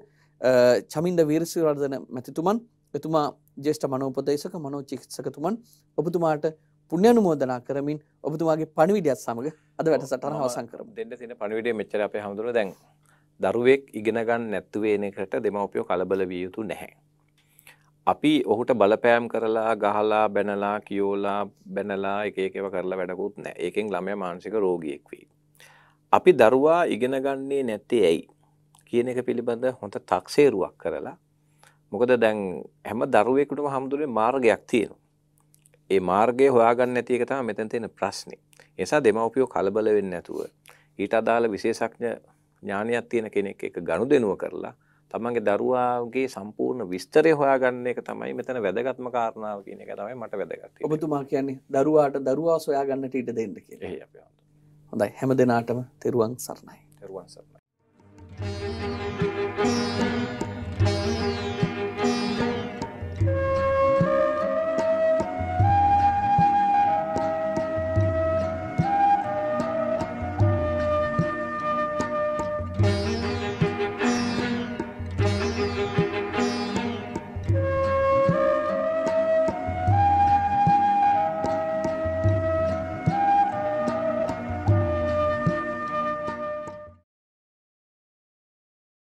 චමින්ද වීරසිරිවර්ධන මැතිතුමන් එතුමා ජේෂ්ඨ මනෝපදේශක මනෝචිකිත්සකතුමන් ඔබතුමාට පුුණ්‍යනුමෝදනා කරමින් ඔබතුමාගේ පණිවිඩියත් සමඟ අද වැඩසටහන අවසන් කරමු දෙන්න තියෙන පණිවිඩය මෙච්චර අපේ හැමදෙරම දැන් දරුවෙක් ඉගෙන ගන්න නැත්තුව එන එකට දෙමව්පියෝ කලබල විය යුතු නැහැ අපි ඔහුට බලපෑම් කරලා ගහලා බැනලා කියෝලා බැනලා එක එකව කරලා වැඩකුත් නෑ ඒකෙන් ළමය මානසික රෝගියෙක් වී. අපි දරුවා ඉගෙන ගන්නේ නැත්තේ ඇයි කියන එක පිළිබඳ හොඳ තක්සේරුවක් කරලා මොකද දැන් හැම දරුවෙකුටම හමුදුරේ මාර්ගයක් තියෙනවා. ඒ මාර්ගය හොයාගන්න නැති එක තමයි මෙතන තියෙන ප්‍රශ්නේ. ඒ නිසා දෙමව්පියෝ කලබල වෙන්නේ නැතුව ඊට අදාළ විශේෂඥ ඥානයක් තියෙන කෙනෙක් එක ගනුදෙනුව කරලා තමන්ගේ දරුවාගේ සම්පූර්ණ විස්තරය හොයාගන්න එක තමයි මෙතන වැදගත්ම කාරණාව කියන එක තමයි මට වැදගත්. ඔබතුමා කියන්නේ දරුවාට දරුවා සොයාගන්නට ඉඩ දෙන්න කියලා. එහේ අපි හොඳයි හැම දිනාටම තෙරුවන් සරණයි. තෙරුවන් සරණයි.